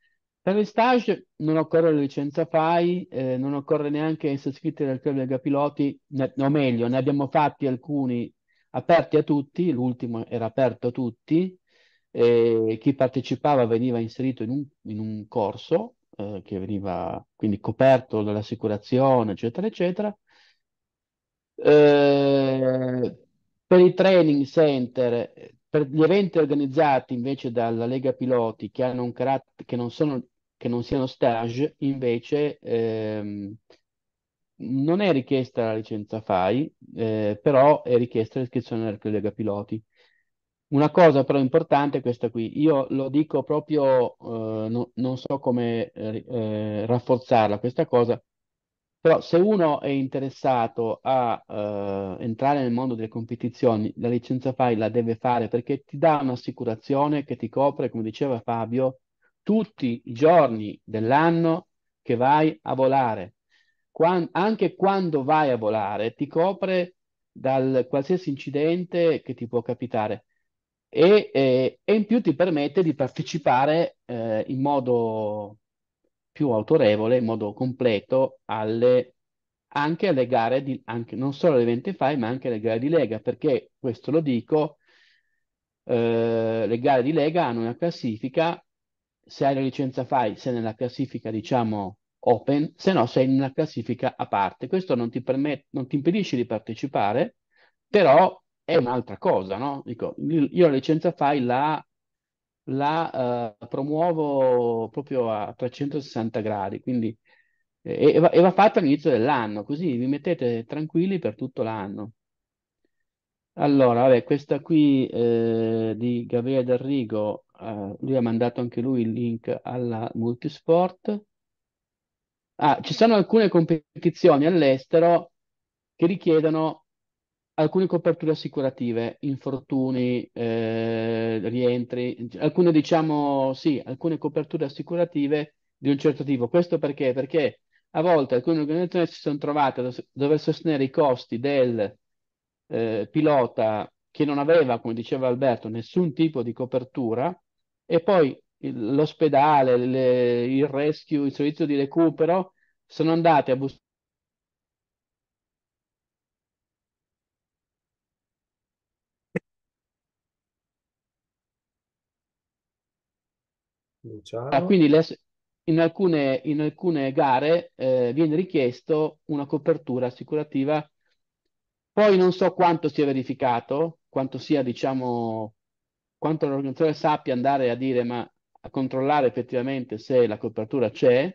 per gli stage non occorre la licenza FAI, eh, non occorre neanche essere iscritti al club Lega Piloti, ne, o meglio, ne abbiamo fatti alcuni aperti a tutti, l'ultimo era aperto a tutti, eh, chi partecipava veniva inserito in un, in un corso eh, che veniva quindi coperto dall'assicurazione, eccetera, eccetera. Eh, per i training center per gli eventi organizzati invece dalla Lega Piloti che, hanno un carat- che, non, sono, che non siano stage, invece ehm, non è richiesta la licenza FAI, eh, però è richiesta l'iscrizione alla Lega Piloti. Una cosa però importante è questa qui, io lo dico proprio, eh, no, non so come eh, eh rafforzarla questa cosa, però se uno è interessato a eh, entrare nel mondo delle competizioni, la licenza FAI la deve fare perché ti dà un'assicurazione che ti copre, come diceva Fabio, tutti i giorni dell'anno che vai a volare. Quando, anche quando vai a volare ti copre dal qualsiasi incidente che ti può capitare e, e, eh, e in più ti permette di partecipare eh, in modo più autorevole in modo completo alle, anche alle gare, di, anche, non solo alle 25, ma anche alle gare di Lega, perché questo lo dico, eh, le gare di Lega hanno una classifica, se hai la licenza fai, sei nella classifica diciamo open, se no sei in una classifica a parte. Questo non ti, permette, non ti impedisce di partecipare, però è un'altra cosa, no? Dico, io la licenza fai la la eh, promuovo proprio a 360 gradi, quindi e, e, va, e va fatta all'inizio dell'anno, così vi mettete tranquilli per tutto l'anno. Allora, vabbè, questa qui eh, di Gabriele D'Arrigo, eh, lui ha mandato anche lui il link alla Multisport. Ah, ci sono alcune competizioni all'estero che richiedono alcune coperture assicurative, infortuni, eh, rientri, alcune diciamo sì, alcune coperture assicurative di un certo tipo. Questo perché? Perché a volte alcune organizzazioni si sono trovate a dover sostenere i costi del eh, pilota che non aveva, come diceva Alberto, nessun tipo di copertura e poi l'ospedale, il rescue, il servizio di recupero sono andate a buscare Ah, quindi le- in alcune, in alcune gare eh, viene richiesto una copertura assicurativa. Poi non so quanto sia verificato, quanto sia, diciamo, quanto l'organizzatore sappia andare a dire, ma a controllare effettivamente se la copertura c'è,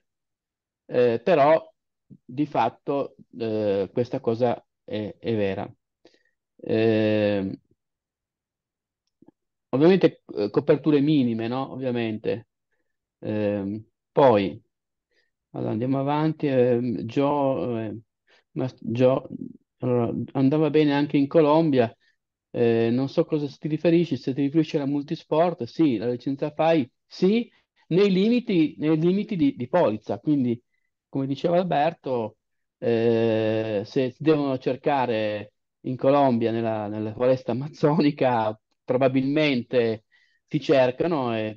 eh, però di fatto eh, questa cosa è, è vera. Ehm, eh, ovviamente coperture minime, no? Ovviamente. Ehm, poi allora andiamo avanti. Eh, Gio, eh, ma allora, andava bene anche in Colombia. Eh, non so cosa ti riferisci, se ti riferisci alla multisport, sì, la licenza FAI, sì, nei limiti, nei limiti di, di polizza. Quindi, come diceva Alberto, eh, se devono cercare in Colombia, nella, nella foresta amazzonica, probabilmente ti cercano e,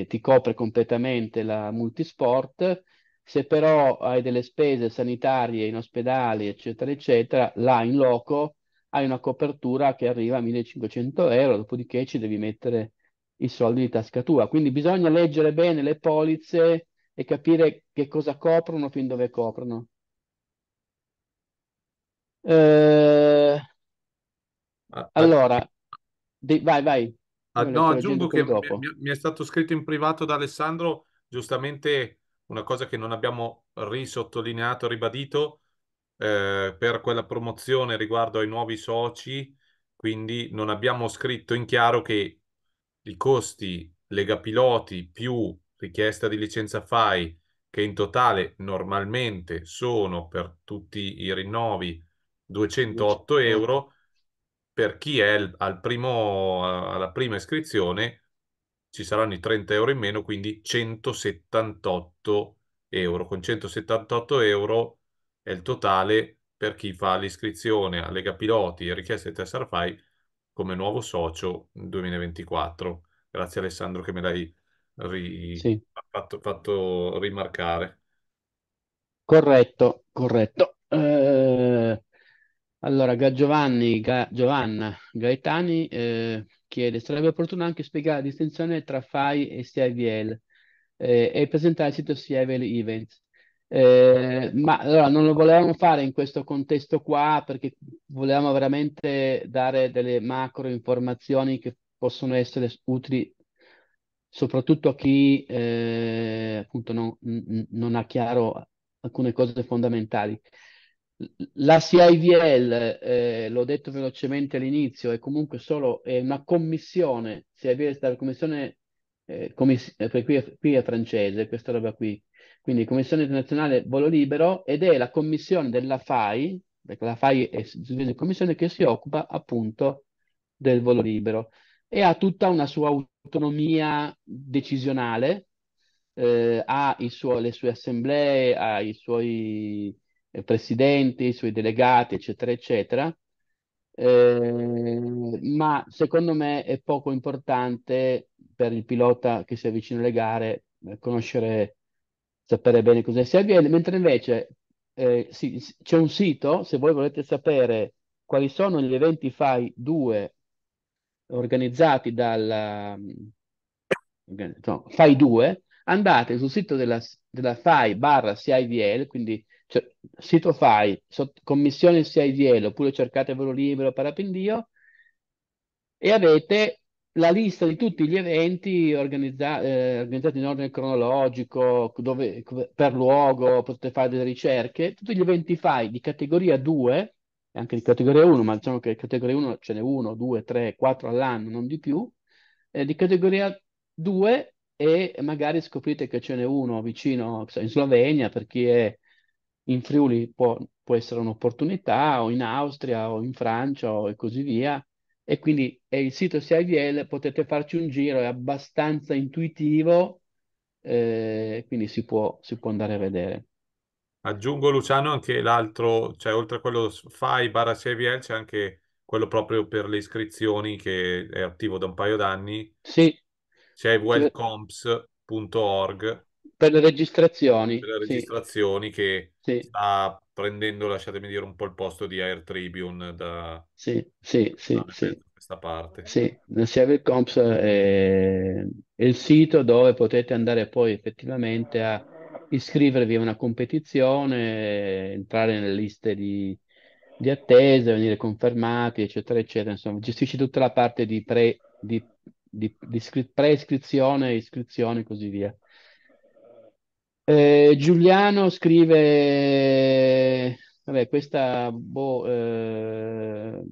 e ti copre completamente la multisport. Se però hai delle spese sanitarie in ospedali, eccetera, eccetera, là in loco hai una copertura che arriva a 1500 euro, dopodiché ci devi mettere i soldi di tasca tua. Quindi bisogna leggere bene le polizze e capire che cosa coprono, fin dove coprono. Eh, ah, ah. allora, di, vai, vai. Ah, no, aggiungo che mi, mi, è stato scritto in privato da Alessandro, giustamente una cosa che non abbiamo risottolineato, ribadito, eh, per quella promozione riguardo ai nuovi soci, quindi non abbiamo scritto in chiaro che i costi Lega Piloti più richiesta di licenza FAI, che in totale normalmente sono per tutti i rinnovi 208 euro, per chi è al primo, alla prima iscrizione ci saranno i 30 euro in meno, quindi 178 euro. Con 178 euro è il totale per chi fa l'iscrizione a Lega Piloti e richiesta di tessera FAI come nuovo socio 2024. Grazie Alessandro che me l'hai ri- sì. fatto, fatto, rimarcare. Corretto, corretto. Eh, allora, Giovanni, Ga Giovanna Gaetani eh, chiede, sarebbe opportuno anche spiegare la distinzione tra FAI e CIVL eh, e presentare il sito CIVL Events. Eh, ma allora non lo volevamo fare in questo contesto qua perché volevamo veramente dare delle macro informazioni che possono essere utili soprattutto a chi eh, appunto non, non ha chiaro alcune cose fondamentali. La CIVL, eh, l'ho detto velocemente all'inizio, è comunque solo è una commissione, CIVL sta per commissione, eh, commiss- eh, per qui, è, qui è francese, questa roba qui, quindi Commissione Internazionale Volo Libero, ed è la commissione della FAI, perché la FAI è una commissione che si occupa appunto del volo libero e ha tutta una sua autonomia decisionale, eh, ha suo, le sue assemblee, ha i suoi eh, presidenti, i suoi delegati, eccetera, eccetera. Eh, ma secondo me è poco importante per il pilota che si avvicina alle gare eh, conoscere, sapere bene cosa si avviene, mentre invece eh, sì, c'è un sito, se voi volete sapere quali sono gli eventi FAI 2 organizzati dal no, FAI 2, andate sul sito della, della FAI barra CIVL, quindi cioè, sito fai, sott- commissione CIDL oppure cercate volo libero parapendio e avete la lista di tutti gli eventi organizza- eh, organizzati in ordine cronologico, dove, per luogo, potete fare delle ricerche, tutti gli eventi fai di categoria 2, anche di categoria 1, ma diciamo che categoria 1 ce n'è 1, 2, 3, 4 all'anno, non di più, eh, di categoria 2 e magari scoprite che ce n'è uno vicino in Slovenia per chi è in Friuli può, può essere un'opportunità, o in Austria, o in Francia, o e così via. E quindi è il sito CIVL, potete farci un giro, è abbastanza intuitivo, eh, quindi si può, si può andare a vedere. Aggiungo Luciano anche l'altro, cioè oltre a quello FAI barra CIVL c'è anche quello proprio per le iscrizioni che è attivo da un paio d'anni. Sì. C'è webcomps.org per le registrazioni. Per le registrazioni sì. che sì. sta prendendo, lasciatemi dire, un po' il posto di Air Tribune da, sì, sì, sì, sì. questa parte. Sì, Several Comps eh, è il sito dove potete andare poi effettivamente a iscrivervi a una competizione, entrare nelle liste di, di attesa, venire confermati, eccetera, eccetera. Insomma, gestisci tutta la parte di pre... Di, di, di, di prescrizione, iscrizione e così via. Eh, Giuliano scrive, vabbè, questa boh, eh,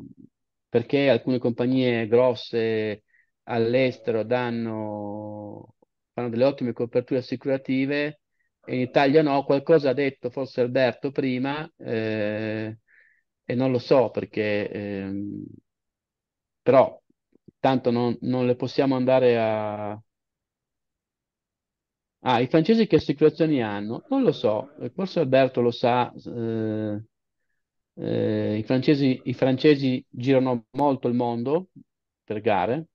perché alcune compagnie grosse all'estero danno, fanno delle ottime coperture assicurative e in Italia no, qualcosa ha detto forse Alberto prima eh, e non lo so perché, ehm, però tanto non, non le possiamo andare a Ah, i francesi che assicurazioni hanno? Non lo so, eh, forse Alberto lo sa, eh, eh, i francesi, i francesi girano molto il mondo per gare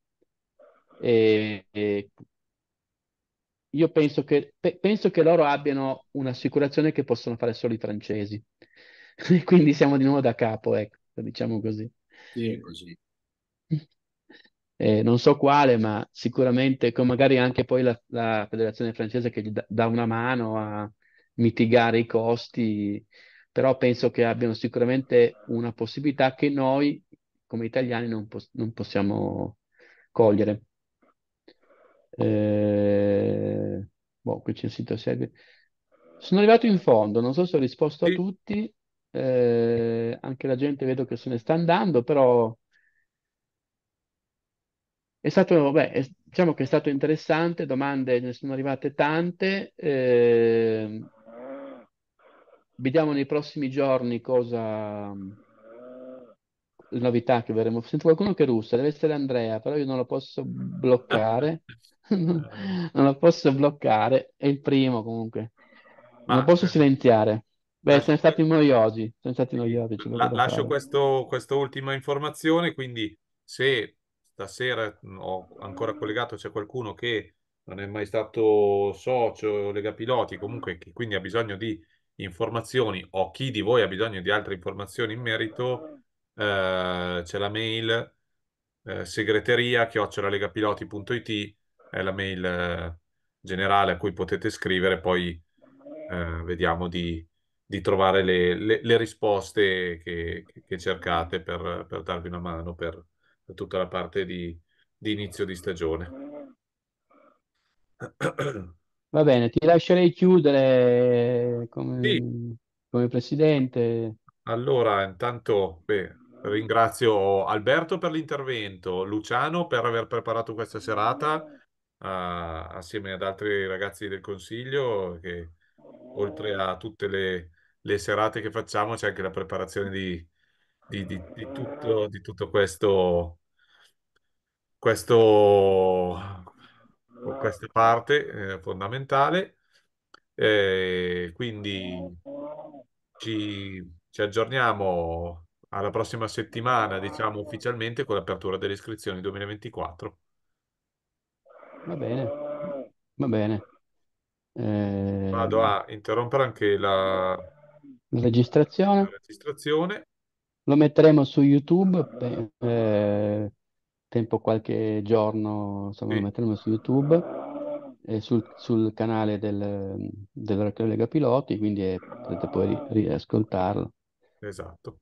e, e io penso che, pe- penso che loro abbiano un'assicurazione che possono fare solo i francesi. Quindi siamo di nuovo da capo, ecco, diciamo così. Sì, così eh, non so quale, ma sicuramente con magari anche poi la, la federazione francese che gli dà una mano a mitigare i costi, però penso che abbiano sicuramente una possibilità che noi come italiani non, pos- non possiamo cogliere. Eh, boh, qui c'è il sito segue. Sono arrivato in fondo, non so se ho risposto a tutti, eh, anche la gente vedo che se ne sta andando, però è stato, beh, è, diciamo che è stato interessante, domande ne sono arrivate tante. Eh, vediamo nei prossimi giorni cosa le novità che verremo. Sento qualcuno che russa, deve essere Andrea, però io non lo posso bloccare. non lo posso bloccare, è il primo comunque. Non lo posso silenziare. Beh, sono stati noiosi. Sono stati noiosi La, lascio questo, questa ultima informazione, quindi se stasera mm, ho ancora collegato, c'è qualcuno che non è mai stato socio Lega Piloti, comunque che quindi ha bisogno di informazioni o chi di voi ha bisogno di altre informazioni in merito, eh, c'è la mail eh, segreteria chiocciolalegapiloti.it, è la mail eh, generale a cui potete scrivere, poi eh, vediamo di, di trovare le, le, le risposte che, che cercate per, per darvi una mano, per tutta la parte di, di inizio di stagione. Va bene, ti lascerei chiudere eh, come, sì. come presidente. Allora, intanto beh, ringrazio Alberto per l'intervento, Luciano per aver preparato questa serata uh, assieme ad altri ragazzi del Consiglio che oltre a tutte le, le serate che facciamo c'è anche la preparazione di, di, di, di, tutto, di tutto questo, questo, questa parte eh, fondamentale. Eh, quindi ci, ci, aggiorniamo alla prossima settimana, diciamo ufficialmente, con l'apertura delle iscrizioni 2024. Va bene, va bene. Eh... Vado a interrompere anche la registrazione. La registrazione. Lo metteremo su YouTube, eh, tempo qualche giorno, insomma, lo metteremo su YouTube e sul, sul canale del, del collega piloti, quindi eh, potete poi riascoltarlo. Esatto.